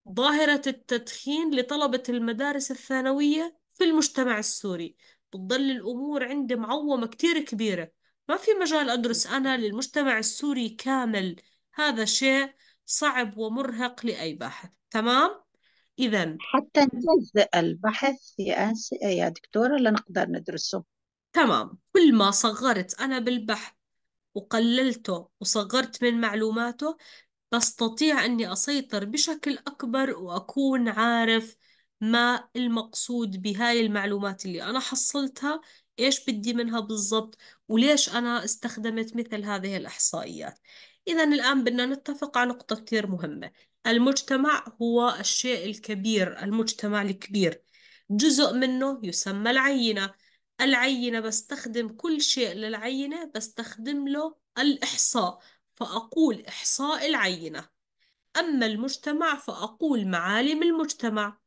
ظاهرة التدخين لطلبة المدارس الثانوية في المجتمع السوري بتضل الأمور عندي معومة كتير كبيرة ما في مجال أدرس أنا للمجتمع السوري كامل هذا شيء صعب ومرهق لأي باحث تمام؟ إذا حتى نجزئ البحث يا يا دكتورة لنقدر ندرسه تمام كل ما صغرت أنا بالبحث وقللته وصغرت من معلوماته بستطيع أني أسيطر بشكل أكبر وأكون عارف ما المقصود بهاي المعلومات اللي أنا حصلتها إيش بدي منها بالضبط وليش أنا استخدمت مثل هذه الإحصائيات إذا الآن بدنا نتفق على نقطة كثير مهمة المجتمع هو الشيء الكبير المجتمع الكبير جزء منه يسمى العينة العينة بستخدم كل شيء للعينة بستخدم له الإحصاء فأقول إحصاء العينة أما المجتمع فأقول معالم المجتمع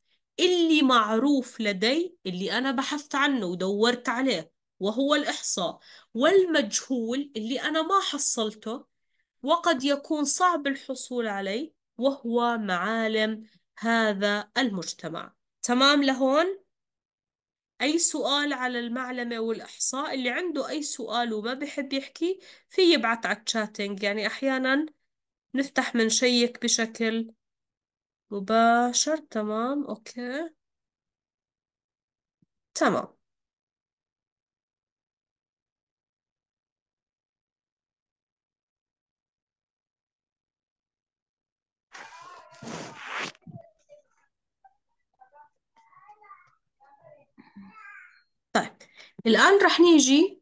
اللي معروف لدي اللي أنا بحثت عنه ودورت عليه وهو الإحصاء والمجهول اللي أنا ما حصلته وقد يكون صعب الحصول عليه وهو معالم هذا المجتمع تمام لهون؟ أي سؤال على المعلمة والإحصاء اللي عنده أي سؤال وما بحب يحكي في يبعث على التشاتنج يعني أحيانا نفتح من شيك بشكل مباشر تمام أوكي تمام الآن رح نيجي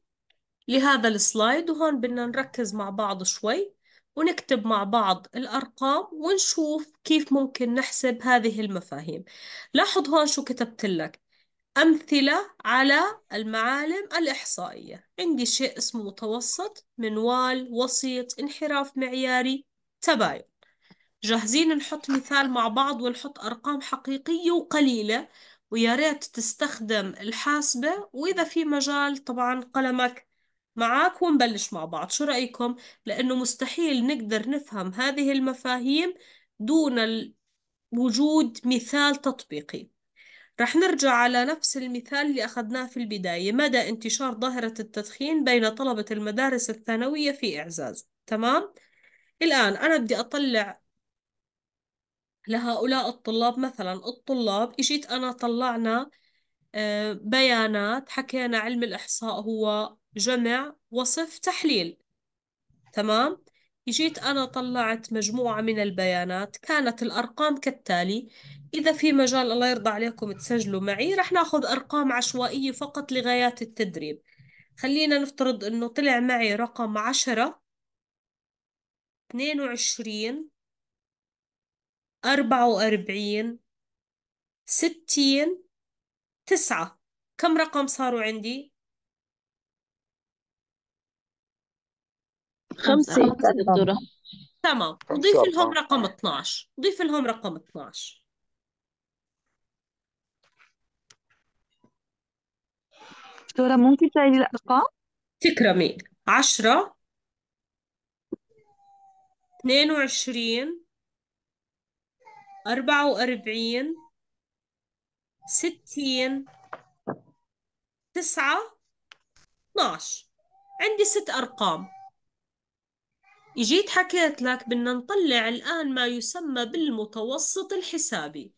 لهذا السلايد وهون بدنا نركز مع بعض شوي ونكتب مع بعض الأرقام ونشوف كيف ممكن نحسب هذه المفاهيم لاحظ هون شو كتبت لك أمثلة على المعالم الإحصائية عندي شيء اسمه متوسط منوال وسيط انحراف معياري تباين جاهزين نحط مثال مع بعض ونحط أرقام حقيقية وقليلة ويا ريت تستخدم الحاسبة وإذا في مجال طبعا قلمك معك ونبلش مع بعض شو رأيكم؟ لأنه مستحيل نقدر نفهم هذه المفاهيم دون وجود مثال تطبيقي رح نرجع على نفس المثال اللي أخذناه في البداية مدى انتشار ظاهرة التدخين بين طلبة المدارس الثانوية في إعزاز تمام؟ الآن أنا بدي أطلع لهؤلاء الطلاب مثلا الطلاب اجيت انا طلعنا آه، بيانات حكينا علم الاحصاء هو جمع وصف تحليل تمام اجيت أنا طلعت مجموعة من البيانات كانت الأرقام كالتالي إذا في مجال الله يرضى عليكم تسجلوا معي رح ناخذ أرقام عشوائية فقط لغايات التدريب خلينا نفترض أنه طلع معي رقم عشرة 22 وعشرين أربعة وأربعين ستين تسعة كم رقم صاروا عندي؟ خمسة تمام ضيف لهم رقم 12 ضيف لهم رقم 12 دكتورة ممكن تعيدي الأرقام؟ تكرمي 10 22 أربعة وأربعين ستين تسعة اتناش عندي ست أرقام إجيت حكيت لك بدنا نطلع الآن ما يسمى بالمتوسط الحسابي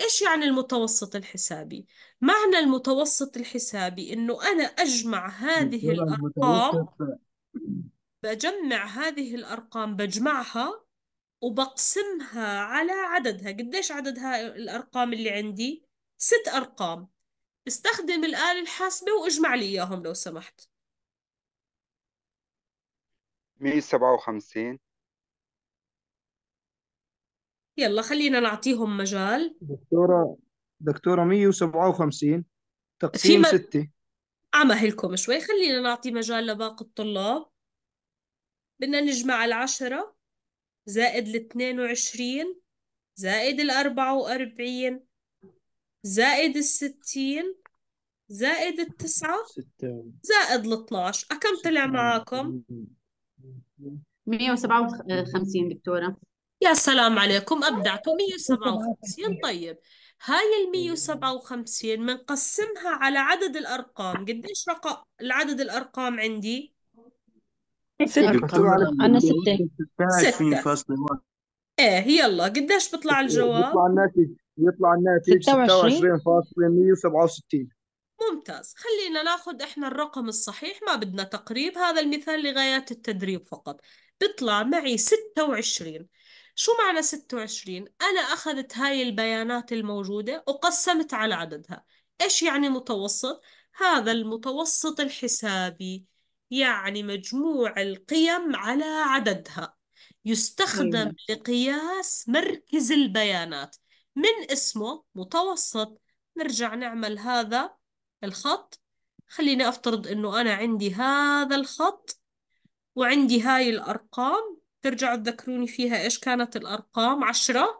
إيش يعني المتوسط الحسابي؟ معنى المتوسط الحسابي إنه أنا أجمع هذه الأرقام بجمع هذه الأرقام بجمعها وبقسمها على عددها قديش عددها الأرقام اللي عندي ست أرقام استخدم الآلة الحاسبة واجمع لي إياهم لو سمحت 157 يلا خلينا نعطيهم مجال دكتورة دكتورة 157 تقسيم 6 م... عمهلكم شوي خلينا نعطي مجال لباقي الطلاب بدنا نجمع العشرة زائد ال 22 زائد ال 44 زائد ال 60 زائد التسعة زائد ال 12 كم طلع معاكم؟ 157 دكتورة يا سلام عليكم أبدعتوا 157 طيب هاي ال 157 بنقسمها على عدد الأرقام قديش رقم العدد الأرقام عندي؟ أنا ستة ستة إيه يلا قديش بيطلع الجواب؟ يطلع الناتج يطلع الناتج 26.167 ممتاز خلينا ناخذ احنا الرقم الصحيح ما بدنا تقريب هذا المثال لغايات التدريب فقط بيطلع معي 26 شو معنى 26 انا اخذت هاي البيانات الموجوده وقسمت على عددها ايش يعني متوسط هذا المتوسط الحسابي يعني مجموع القيم على عددها يستخدم لقياس مركز البيانات من اسمه متوسط نرجع نعمل هذا الخط خليني أفترض أنه أنا عندي هذا الخط وعندي هاي الأرقام ترجعوا تذكروني فيها إيش كانت الأرقام عشرة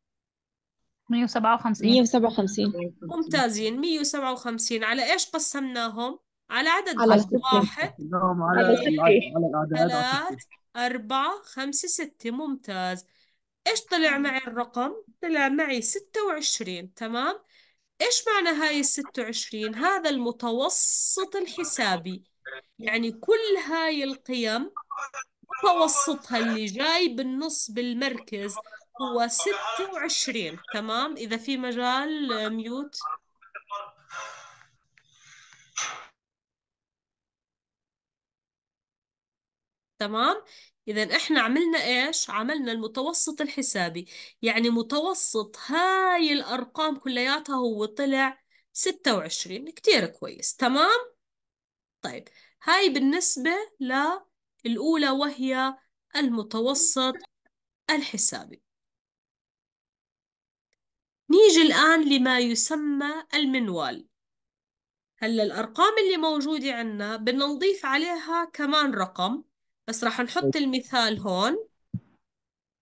157 157 ممتازين 157 على ايش قسمناهم؟ على عدد على واحد على, على ثلاث أربعة خمسة ستة ممتاز ايش طلع معي الرقم؟ طلع معي 26 تمام؟ ايش معنى هاي ال 26 هذا المتوسط الحسابي يعني كل هاي القيم متوسطها اللي جاي بالنص بالمركز هو 26 تمام إذا في مجال ميوت آه، تمام إذا إحنا عملنا إيش؟ عملنا المتوسط الحسابي يعني متوسط هاي الأرقام كلياتها هو طلع 26 كتير كويس تمام؟ طيب هاي بالنسبة للأولى وهي المتوسط الحسابي نيجي الآن لما يسمى المنوال هلا الأرقام اللي موجودة عنا بدنا نضيف عليها كمان رقم بس رح نحط المثال هون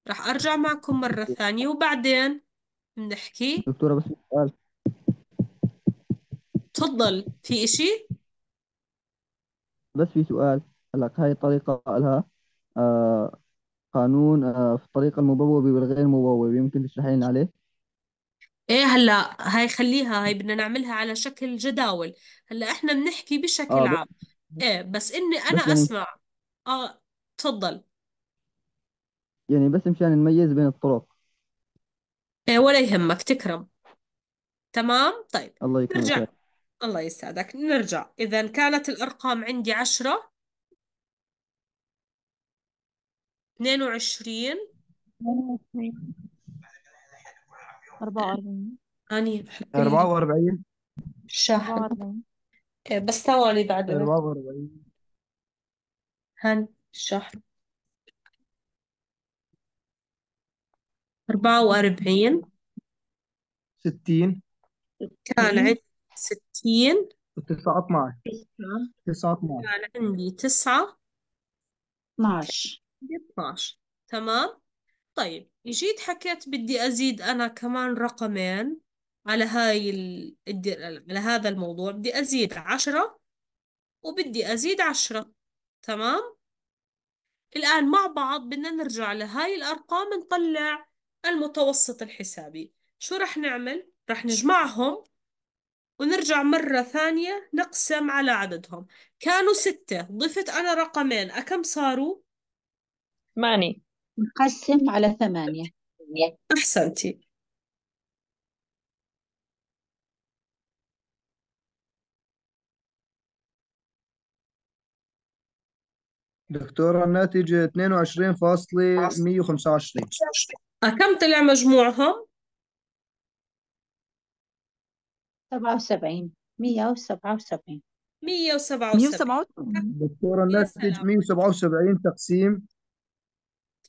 رح أرجع معكم مرة ثانية وبعدين بنحكي دكتورة بس سؤال تفضل في إشي بس في سؤال هلا هاي الطريقة لها آه قانون آه في الطريقة المبوبة والغير مبوبة يمكن تشرحين عليه ايه هلا هاي خليها هاي بدنا نعملها على شكل جداول هلا احنا بنحكي بشكل اه عام ايه بس اني انا بس يعني اسمع اه تفضل يعني بس مشان نميز بين الطرق ايه ولا يهمك تكرم تمام طيب الله يكرمك نرجع يا الله يسعدك نرجع اذا كانت الارقام عندي عشرة اثنين وعشرين أربعة وأربعين أني أربعة بحبين وأربعين إيه، بس ثواني بعد أربعة وأربعين هن الشحن أربعة وأربعين ستين كان عندي ستين وتسعة عشر تسعة عشر كان عندي تسعة 12 12 تمام طيب جيت حكيت بدي أزيد أنا كمان رقمين على هاي ال... على هذا الموضوع بدي أزيد عشرة وبدي أزيد عشرة تمام الآن مع بعض بدنا نرجع لهاي الأرقام نطلع المتوسط الحسابي شو رح نعمل؟ رح نجمعهم ونرجع مرة ثانية نقسم على عددهم كانوا ستة ضفت أنا رقمين أكم صاروا؟ ثمانية نقسم على ثمانية أحسنتي دكتورة الناتج 22.125 آه، كم طلع مجموعهم؟ 77 177 177 دكتورة الناتج 177 تقسيم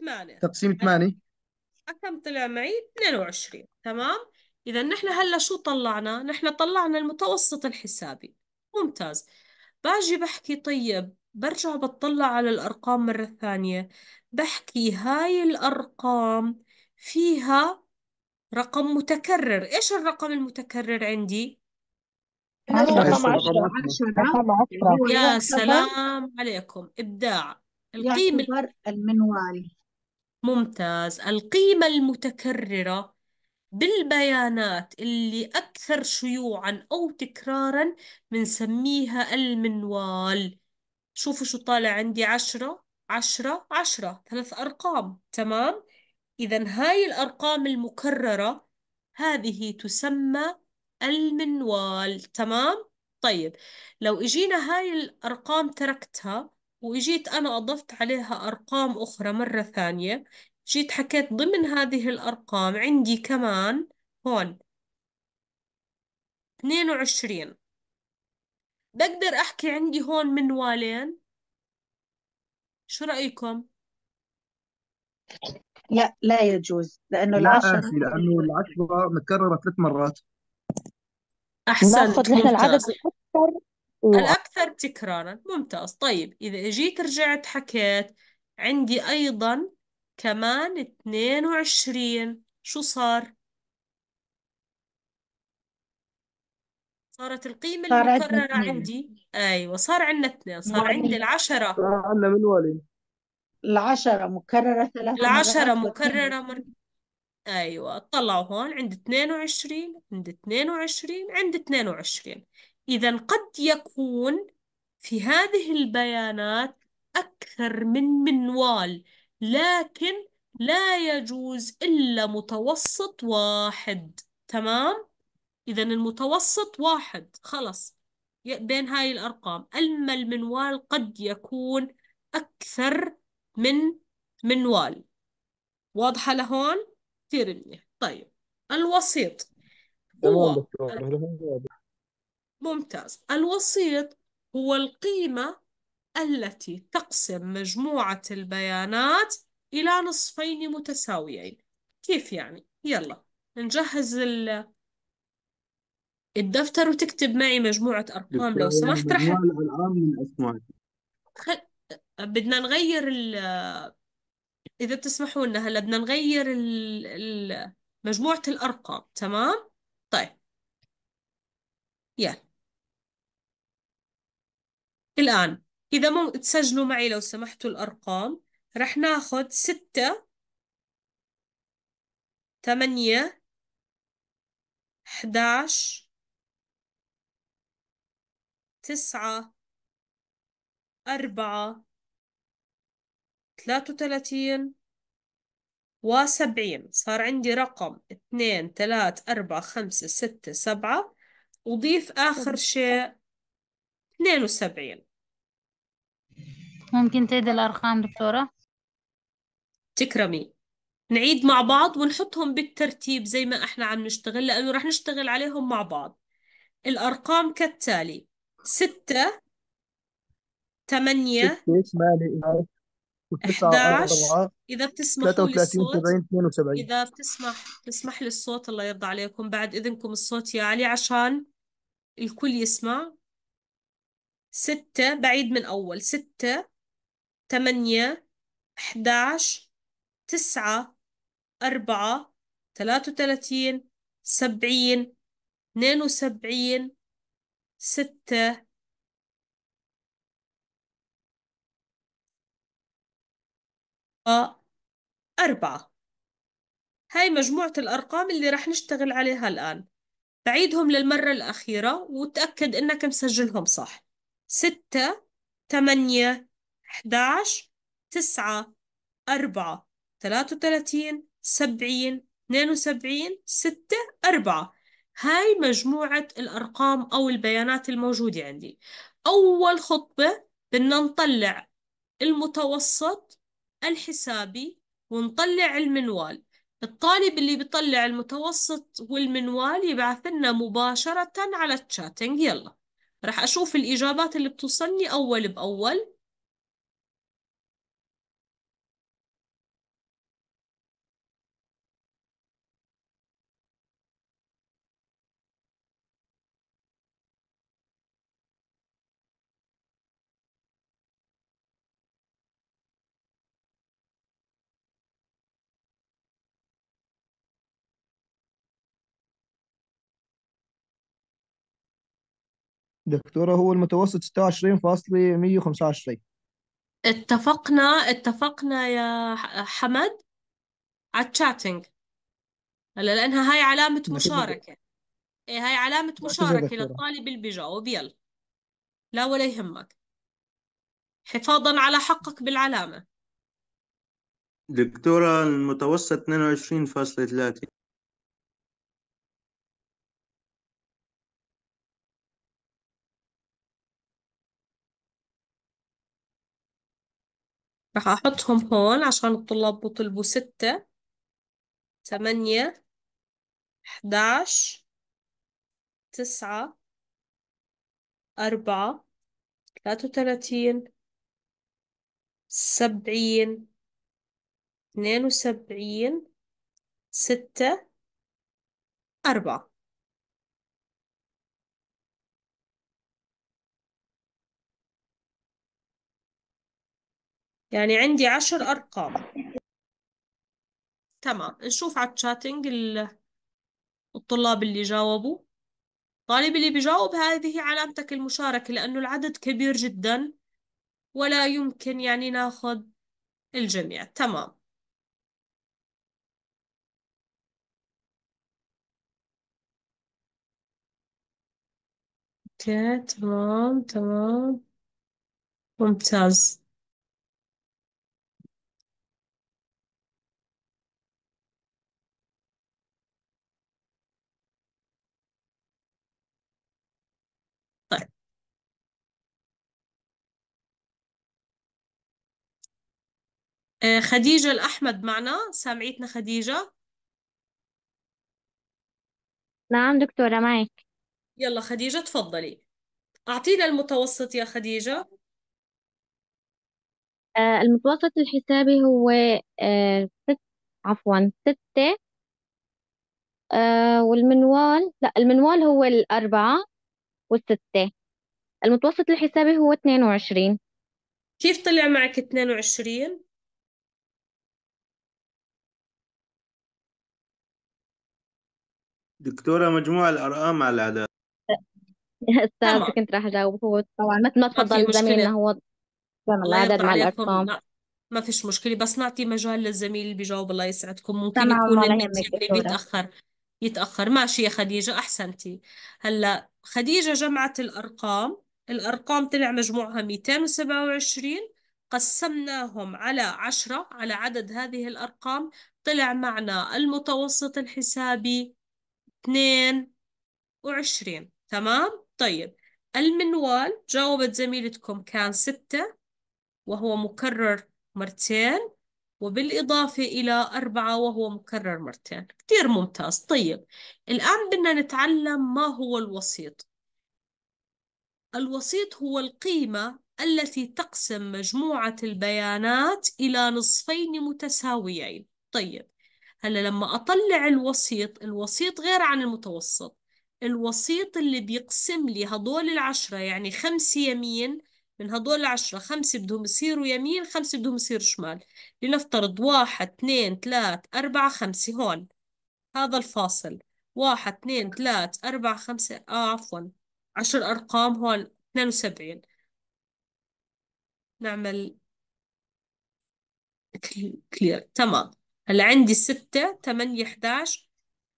ثمانية تقسيم ثمانية كم طلع معي 22 تمام إذا نحن هلا شو طلعنا نحن طلعنا المتوسط الحسابي ممتاز باجي بحكي طيب برجع بطلع على الأرقام مرة ثانية بحكي هاي الأرقام فيها رقم متكرر إيش الرقم المتكرر عندي؟ رقم عشرة يا سلام عليكم إبداع القيمة المنوال ممتاز القيمة المتكررة بالبيانات اللي أكثر شيوعا أو تكرارا بنسميها المنوال شوفوا شو طالع عندي عشرة عشرة عشرة ثلاث أرقام تمام إذا هاي الأرقام المكررة هذه تسمى المنوال تمام طيب لو إجينا هاي الأرقام تركتها وجيت أنا أضفت عليها أرقام أخرى مرة ثانية جيت حكيت ضمن هذه الأرقام عندي كمان هون 22 بقدر أحكي عندي هون منوالين شو رأيكم؟ لا لا يجوز لأنه لا العشرة لأنه العشرة متكررة ثلاث مرات أحسنت ناخذ نحن العدد الأكثر و... الأكثر تكرارا ممتاز طيب إذا أجيت رجعت حكيت عندي أيضا كمان 22 شو صار؟ صارت القيمة صارت المكررة اتنين. عندي أيوة صار عندنا اثنين صار مولي. عندي العشرة عندنا من ولي العشرة مكررة ثلاثة العشرة مرات مكررة مر... أيوة طلعوا هون عند 22 عند 22 عند 22 إذا قد يكون في هذه البيانات أكثر من منوال لكن لا يجوز إلا متوسط واحد تمام؟ إذا المتوسط واحد خلص بين هاي الأرقام أما المنوال قد يكون أكثر من منوال واضحة لهون؟ كثير منيح طيب الوسيط هو ممتاز الوسيط هو القيمة التي تقسم مجموعة البيانات إلى نصفين متساويين كيف يعني؟ يلا نجهز ال... الدفتر وتكتب معي مجموعة أرقام لو سمحت رح خل... بدنا نغير ال... إذا بتسمحوا لنا هلا بدنا نغير ال... ال... مجموعة الأرقام تمام؟ طيب يلا الآن إذا مو تسجلوا معي لو سمحتوا الأرقام رح ناخد ستة تمانية حداش تسعة أربعة ثلاثة وثلاثين وسبعين صار عندي رقم اثنين ثلاثة أربعة خمسة ستة سبعة وضيف آخر شيء 72 ممكن تعيد الأرقام دكتورة؟ تكرمي نعيد مع بعض ونحطهم بالترتيب زي ما احنا عم نشتغل لأنه رح نشتغل عليهم مع بعض الأرقام كالتالي ستة ثمانية 11 إذا بتسمحوا لي الصوت إذا بتسمح تسمح لي الصوت الله يرضى عليكم بعد إذنكم الصوت يا علي عشان الكل يسمع ستة بعيد من أول ستة تمانية أحداش تسعة أربعة ثلاثة وثلاثين سبعين اثنين وسبعين ستة آه، أربعة هاي مجموعة الأرقام اللي رح نشتغل عليها الآن بعيدهم للمرة الأخيرة وتأكد إنك مسجلهم صح ستة تمانية أحداش تسعة أربعة ثلاثة وثلاثين سبعين اثنين وسبعين ستة أربعة هاي مجموعة الأرقام أو البيانات الموجودة عندي أول خطبة بدنا نطلع المتوسط الحسابي ونطلع المنوال الطالب اللي بيطلع المتوسط والمنوال يبعث لنا مباشرة على التشاتنج يلا رح أشوف الإجابات اللي بتوصلني أول بأول دكتورة هو المتوسط 26.125 اتفقنا اتفقنا يا حمد على الشاتنج هلا لأنها هاي علامة مشاركة إيه هاي علامة مشاركة دكتورة للطالب اللي بيجاوب يلا لا ولا يهمك حفاظا على حقك بالعلامة دكتورة المتوسط 22.3 راح أحطهم هون عشان الطلاب بطلبوا ستة تمانية أحداش تسعة أربعة ثلاثة وثلاثين سبعين اثنين وسبعين ستة أربعة يعني عندي عشر أرقام تمام نشوف على الشاتنج الطلاب اللي جاوبوا طالب اللي بيجاوب هذه علامتك المشاركة لأنه العدد كبير جدا ولا يمكن يعني ناخذ الجميع تمام اوكي تمام تمام ممتاز آه، خديجة الأحمد معنا سامعيتنا خديجة نعم دكتورة معك يلا خديجة تفضلي أعطينا المتوسط يا خديجة آه، المتوسط الحسابي هو آه، ست عفوا ستة والمنوال لا المنوال هو الأربعة والستة المتوسط الحسابي هو 22 كيف طلع معك 22؟ دكتورة مجموع الأرقام على الأعداد استاذ كنت راح اجاوب هو طبعا مثل ما تفضل زميلنا هو تمام العدد مع الارقام ما فيش مشكلة بس نعطي مجال للزميل اللي بيجاوب الله يسعدكم ممكن يكون ولا بيتأخر يتأخر ماشي يا خديجة أحسنتي هلا خديجة جمعت الأرقام الأرقام طلع مجموعها 227 قسمناهم على 10 على عدد هذه الأرقام طلع معنا المتوسط الحسابي اثنين وعشرين تمام طيب المنوال جاوبت زميلتكم كان ستة وهو مكرر مرتين وبالإضافة إلى أربعة وهو مكرر مرتين كتير ممتاز طيب الآن بدنا نتعلم ما هو الوسيط الوسيط هو القيمة التي تقسم مجموعة البيانات إلى نصفين متساويين طيب هلا لما أطلع الوسيط الوسيط غير عن المتوسط الوسيط اللي بيقسم لي هدول العشرة يعني خمسة يمين من هدول العشرة خمسة بدهم يصيروا يمين خمسة بدهم يصيروا شمال لنفترض واحد اثنين ثلاث أربعة خمسة هون هذا الفاصل واحد اثنين ثلاث أربعة خمسة آه عفوا عشر أرقام هون اثنين وسبعين نعمل كلير تمام هلا عندي ستة تمانية حداش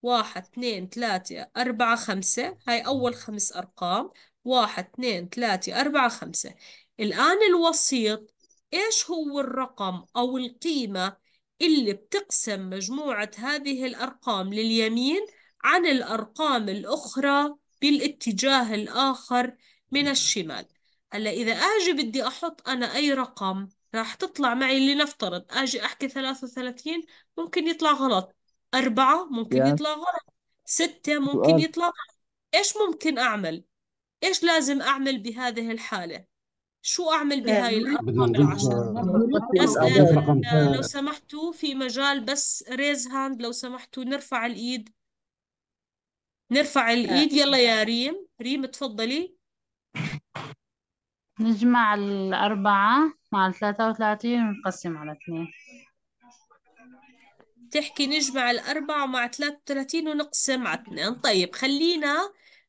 واحد اثنين ثلاثة أربعة خمسة هاي أول خمس أرقام واحد اثنين ثلاثة أربعة خمسة الآن الوسيط إيش هو الرقم أو القيمة اللي بتقسم مجموعة هذه الأرقام لليمين عن الأرقام الأخرى بالاتجاه الآخر من الشمال هلا إذا أجي بدي أحط أنا أي رقم راح تطلع معي لنفترض أجي أحكي 33 ممكن يطلع غلط أربعة ممكن يطلع غلط ستة ممكن سؤال يطلع إيش ممكن أعمل؟ إيش لازم أعمل بهذه الحالة؟ شو أعمل بهاي الأرقام العشرة؟ بس لو سمحتوا في مجال بس ريز هاند لو سمحتوا نرفع الإيد نرفع الإيد يلا يا ريم ريم تفضلي نجمع الأربعة مع الثلاثة وثلاثين ونقسم على اثنين تحكي نجمع الأربعة مع ثلاثة وثلاثين ونقسم على اثنين طيب خلينا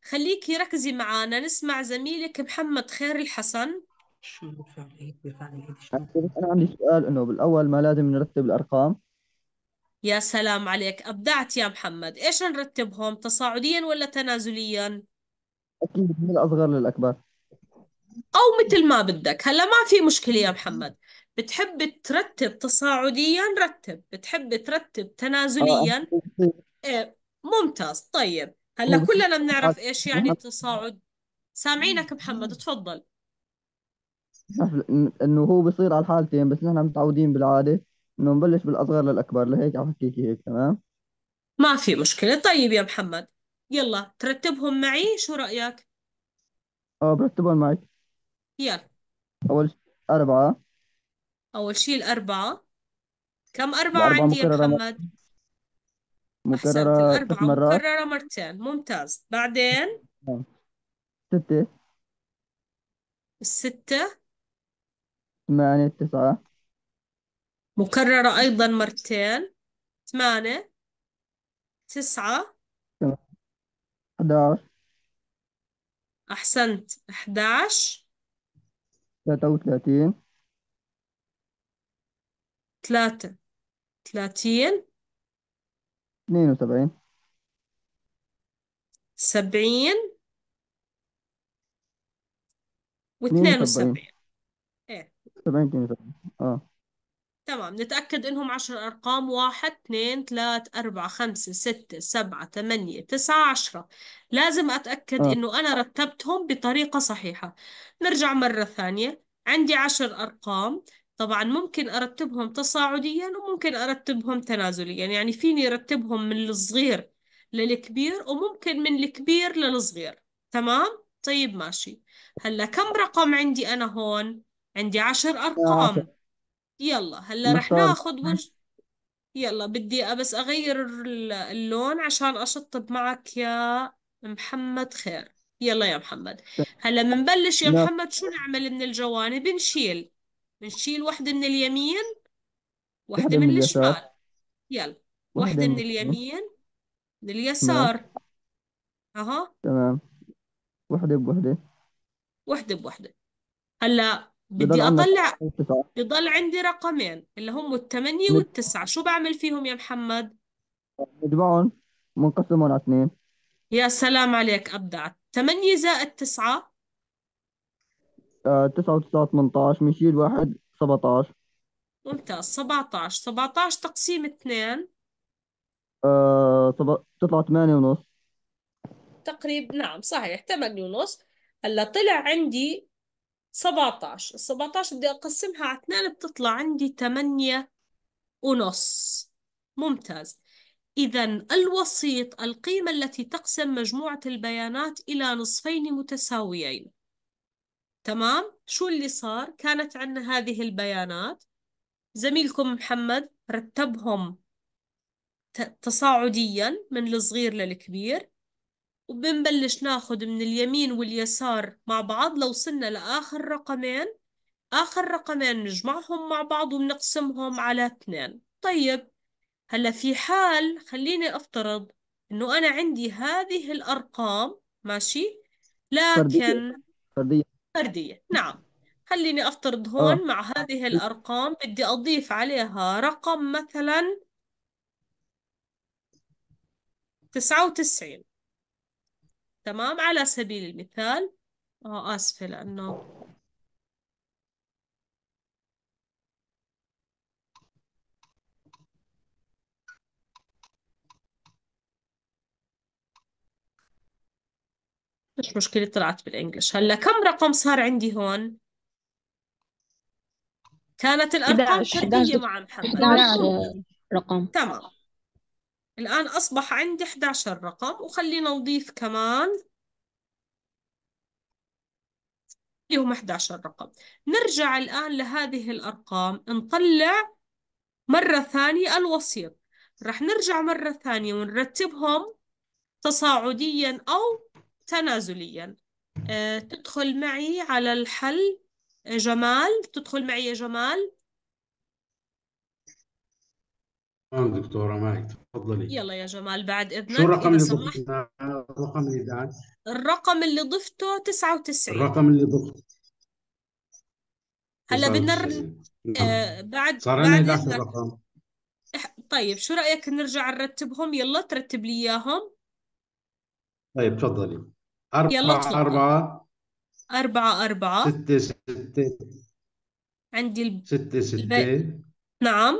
خليكي ركزي معانا نسمع زميلك محمد خير الحسن هيك هيك أنا عندي سؤال إنه بالأول ما لازم نرتب الأرقام يا سلام عليك أبدعت يا محمد إيش نرتبهم تصاعديا ولا تنازليا أكيد من الأصغر للأكبر او مثل ما بدك هلا ما في مشكله يا محمد بتحب ترتب تصاعديا رتب بتحب ترتب تنازليا آه، إيه، ممتاز طيب هلا كلنا بنعرف ايش يعني آه. التصاعد سامعينك محمد تفضل انه هو بصير على الحالتين بس نحن متعودين بالعاده انه نبلش بالاصغر للاكبر لهيك عم حكيك هيك تمام ما في مشكله طيب يا محمد يلا ترتبهم معي شو رايك اه برتبهم معك يلا أول أربعة أول شيء الأربعة كم أربعة الأربعة عندي يا مكررة م- محمد؟ مكررة أحسنت الأربعة مرات مكررة مرتين ممتاز بعدين نعم. ستة الستة ثمانية تسعة مكررة أيضا مرتين ثمانية تسعة تمام. 11 أحسنت 11 ثلاثة وثلاثين ثلاثة ثلاثين وسبعين سبعين واثنين وسبعين اثنين إيه. وسبعين اه تمام نتأكد إنهم عشر أرقام واحد اثنين ثلاث أربعة خمسة ستة سبعة ثمانية تسعة عشرة لازم أتأكد آه. إنه أنا رتبتهم بطريقة صحيحة نرجع مرة ثانية عندي عشر أرقام طبعا ممكن أرتبهم تصاعديا وممكن أرتبهم تنازليا يعني فيني رتبهم من الصغير للكبير وممكن من الكبير للصغير تمام؟ طيب ماشي هلا كم رقم عندي أنا هون؟ عندي عشر أرقام يلا هلا رح مثال ناخد يلا بدي بس أغير اللون عشان أشطب معك يا محمد خير يلا يا محمد هلا بنبلش يا محمد شو نعمل من الجوانب نشيل بنشيل وحدة من اليمين وحدة من من اليسار الشمال يلا وحده من من اليمين من اليسار أها تمام وحده بوحده وحدة بوحدة هلا بدي أطلع يضل عندي رقمين اللي هم الثمانية والتسعة شو بعمل فيهم يا محمد؟ بجمعهم منقسمهم على اثنين يا سلام عليك أبدعت 8 زائد 9 آه، تسعة وتسعة 18 بنشيل واحد 17 ممتاز 17 17 تقسيم 2 آه تطلع 8 ونص تقريبا نعم صحيح 8 ونص هلا طلع عندي 17 ال 17 بدي أقسمها على 2 بتطلع عندي 8 ونص ممتاز إذا الوسيط القيمة التي تقسم مجموعة البيانات إلى نصفين متساويين تمام؟ شو اللي صار؟ كانت عندنا هذه البيانات زميلكم محمد رتبهم تصاعديا من الصغير للكبير وبنبلش ناخد من اليمين واليسار مع بعض لو وصلنا لآخر رقمين آخر رقمين نجمعهم مع بعض وبنقسمهم على اثنين طيب هلا في حال خليني أفترض إنه أنا عندي هذه الأرقام ماشي لكن فردية فردية نعم خليني أفترض آه. هون آه. مع هذه الأرقام بدي أضيف عليها رقم مثلا تسعة وتسعين تمام على سبيل المثال آه آسفة لأنه مش مشكلة طلعت بالإنجلش هلا كم رقم صار عندي هون؟ كانت الأرقام فردية مع محمد رقم تمام الآن أصبح عندي 11 رقم وخلينا نضيف كمان اللي هم 11 رقم نرجع الآن لهذه الأرقام نطلع مرة ثانية الوسيط رح نرجع مرة ثانية ونرتبهم تصاعديا أو تنازليا آه، تدخل معي على الحل جمال تدخل معي يا جمال تمام نعم، دكتورة معك تفضلي يلا يا جمال بعد إذنك شو الرقم اللي ضفته؟ الرقم اللي دعت الرقم اللي ضفته 99 الرقم اللي ضفته هلا بدنا نر... آه نعم. بعد صار بعد داخل 11 رقم طيب شو رأيك نرجع نرتبهم يلا ترتب لي إياهم طيب تفضلي أربعة يلا تفضل أربعة أربعة أربعة ستة ستة عندي ال... ستة ستة الب... نعم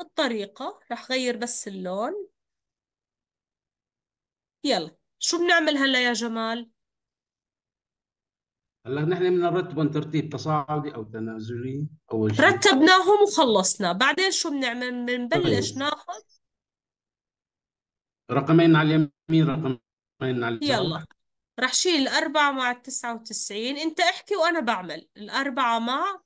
الطريقة رح غير بس اللون يلا شو بنعمل هلا يا جمال هلا نحن بدنا نرتبهم ترتيب تصاعدي او تنازلي اول شيء رتبناهم وخلصنا بعدين شو بنعمل بنبلش طيب. ناخذ رقمين على اليمين رقمين على اليسار يلا رح شيل الأربعة مع التسعة وتسعين أنت احكي وأنا بعمل الأربعة مع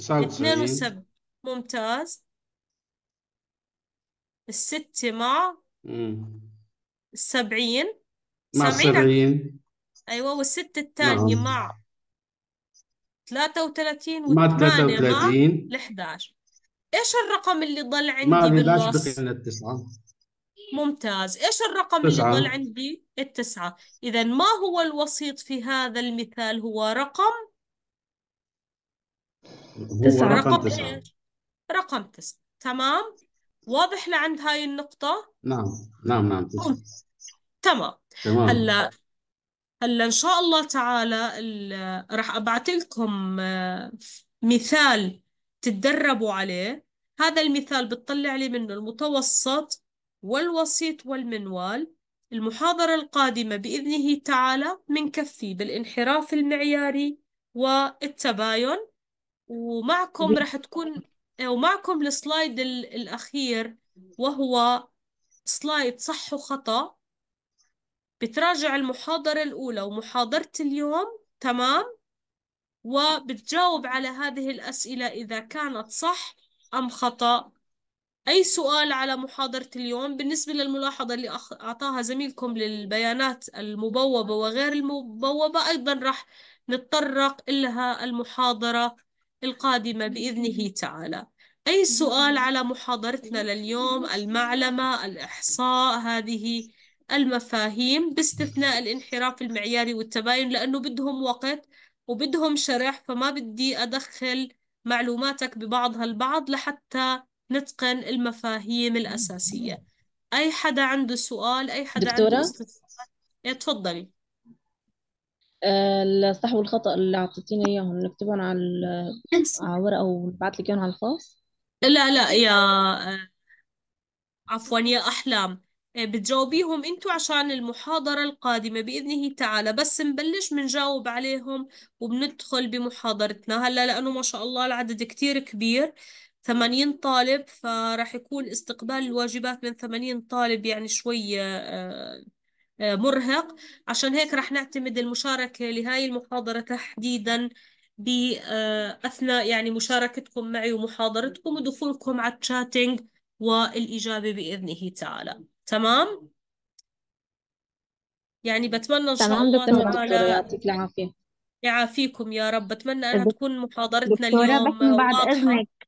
اثنين 99 والسبعة ممتاز الستة مع مم. السبعين مع سبعين 70 أيوة والستة الثانية نعم. مع 33 وثلاثين مع والثمانية مع 33 إيش الرقم اللي ضل مع عندي 11 بالنص؟ بقينا التسعة ممتاز إيش الرقم اللي ضل عندي؟ التسعة إذا ما هو الوسيط في هذا المثال هو رقم هو تسعة رقم رقم تسعة إيش؟ رقم تسعة تمام واضح لعند هاي النقطة نعم نعم نعم تسعة تمام تمام هلا هلا ان شاء الله تعالى راح ابعث لكم آه، مثال تتدربوا عليه هذا المثال بتطلع لي منه المتوسط والوسيط والمنوال المحاضرة القادمة بإذنه تعالى كفي بالانحراف المعياري والتباين ومعكم راح تكون ومعكم السلايد الأخير وهو سلايد صح وخطأ بتراجع المحاضرة الأولى ومحاضرة اليوم تمام وبتجاوب على هذه الأسئلة إذا كانت صح أم خطأ أي سؤال على محاضرة اليوم بالنسبة للملاحظة اللي أعطاها زميلكم للبيانات المبوبة وغير المبوبة أيضا راح نتطرق لها المحاضرة القادمة بإذنه تعالى أي سؤال على محاضرتنا لليوم المعلمة الإحصاء هذه المفاهيم باستثناء الانحراف المعياري والتباين لأنه بدهم وقت وبدهم شرح فما بدي أدخل معلوماتك ببعضها البعض لحتى نتقن المفاهيم الأساسية أي حدا عنده سؤال أي حدا دكتورة؟ عنده استفسار إيه، تفضلي الصح والخطأ اللي اعطيتيني اياهم نكتبهم على على ورقة ونبعت لك اياهم على الخاص لا لا يا عفوا يا أحلام إيه، بتجاوبيهم انتوا عشان المحاضرة القادمة بإذنه تعالى بس نبلش بنجاوب عليهم وبندخل بمحاضرتنا هلا لأنه ما شاء الله العدد كتير كبير 80 طالب فراح يكون استقبال الواجبات من 80 طالب يعني شوي آه، آه، مرهق عشان هيك رح نعتمد المشاركة لهاي المحاضرة تحديدا بأثناء آه، يعني مشاركتكم معي ومحاضرتكم ودخولكم على الشاتنج والإجابة بإذنه تعالى تمام؟ يعني بتمنى إن شاء تمام الله دكتورة تعالى يعطيك العافية يعافيكم يا رب بتمنى أنها تكون محاضرتنا دكتورة اليوم بس من بعد واضحة إذنك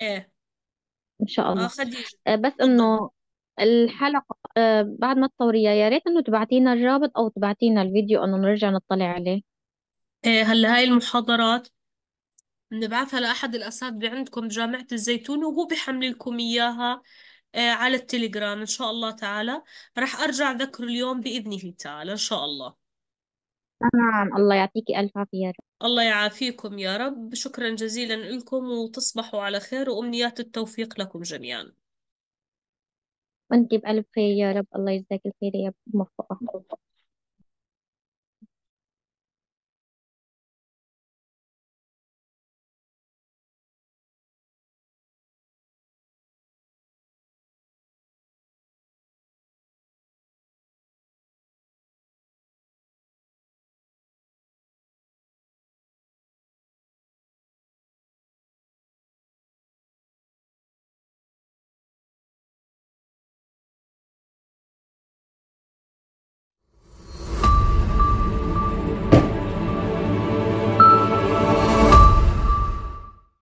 إيه إن شاء الله آه, آه، بس إنه الحلقة آه، بعد ما تطوريها يا ريت انه تبعتينا الرابط او تبعتينا الفيديو انه نرجع نطلع عليه إيه، هلا هاي المحاضرات بنبعثها لأحد الأساتذة عندكم بجامعة الزيتون وهو بحمل لكم إياها آه، على التليجرام إن شاء الله تعالى رح أرجع ذكر اليوم بإذنه تعالى إن شاء الله تمام الله يعطيكي الف عافية الله يعافيكم يا رب شكرا جزيلا لكم وتصبحوا على خير وأمنيات التوفيق لكم جميعا ونجيب ألف خير يا رب الله يجزاك الخير يا رب موفقة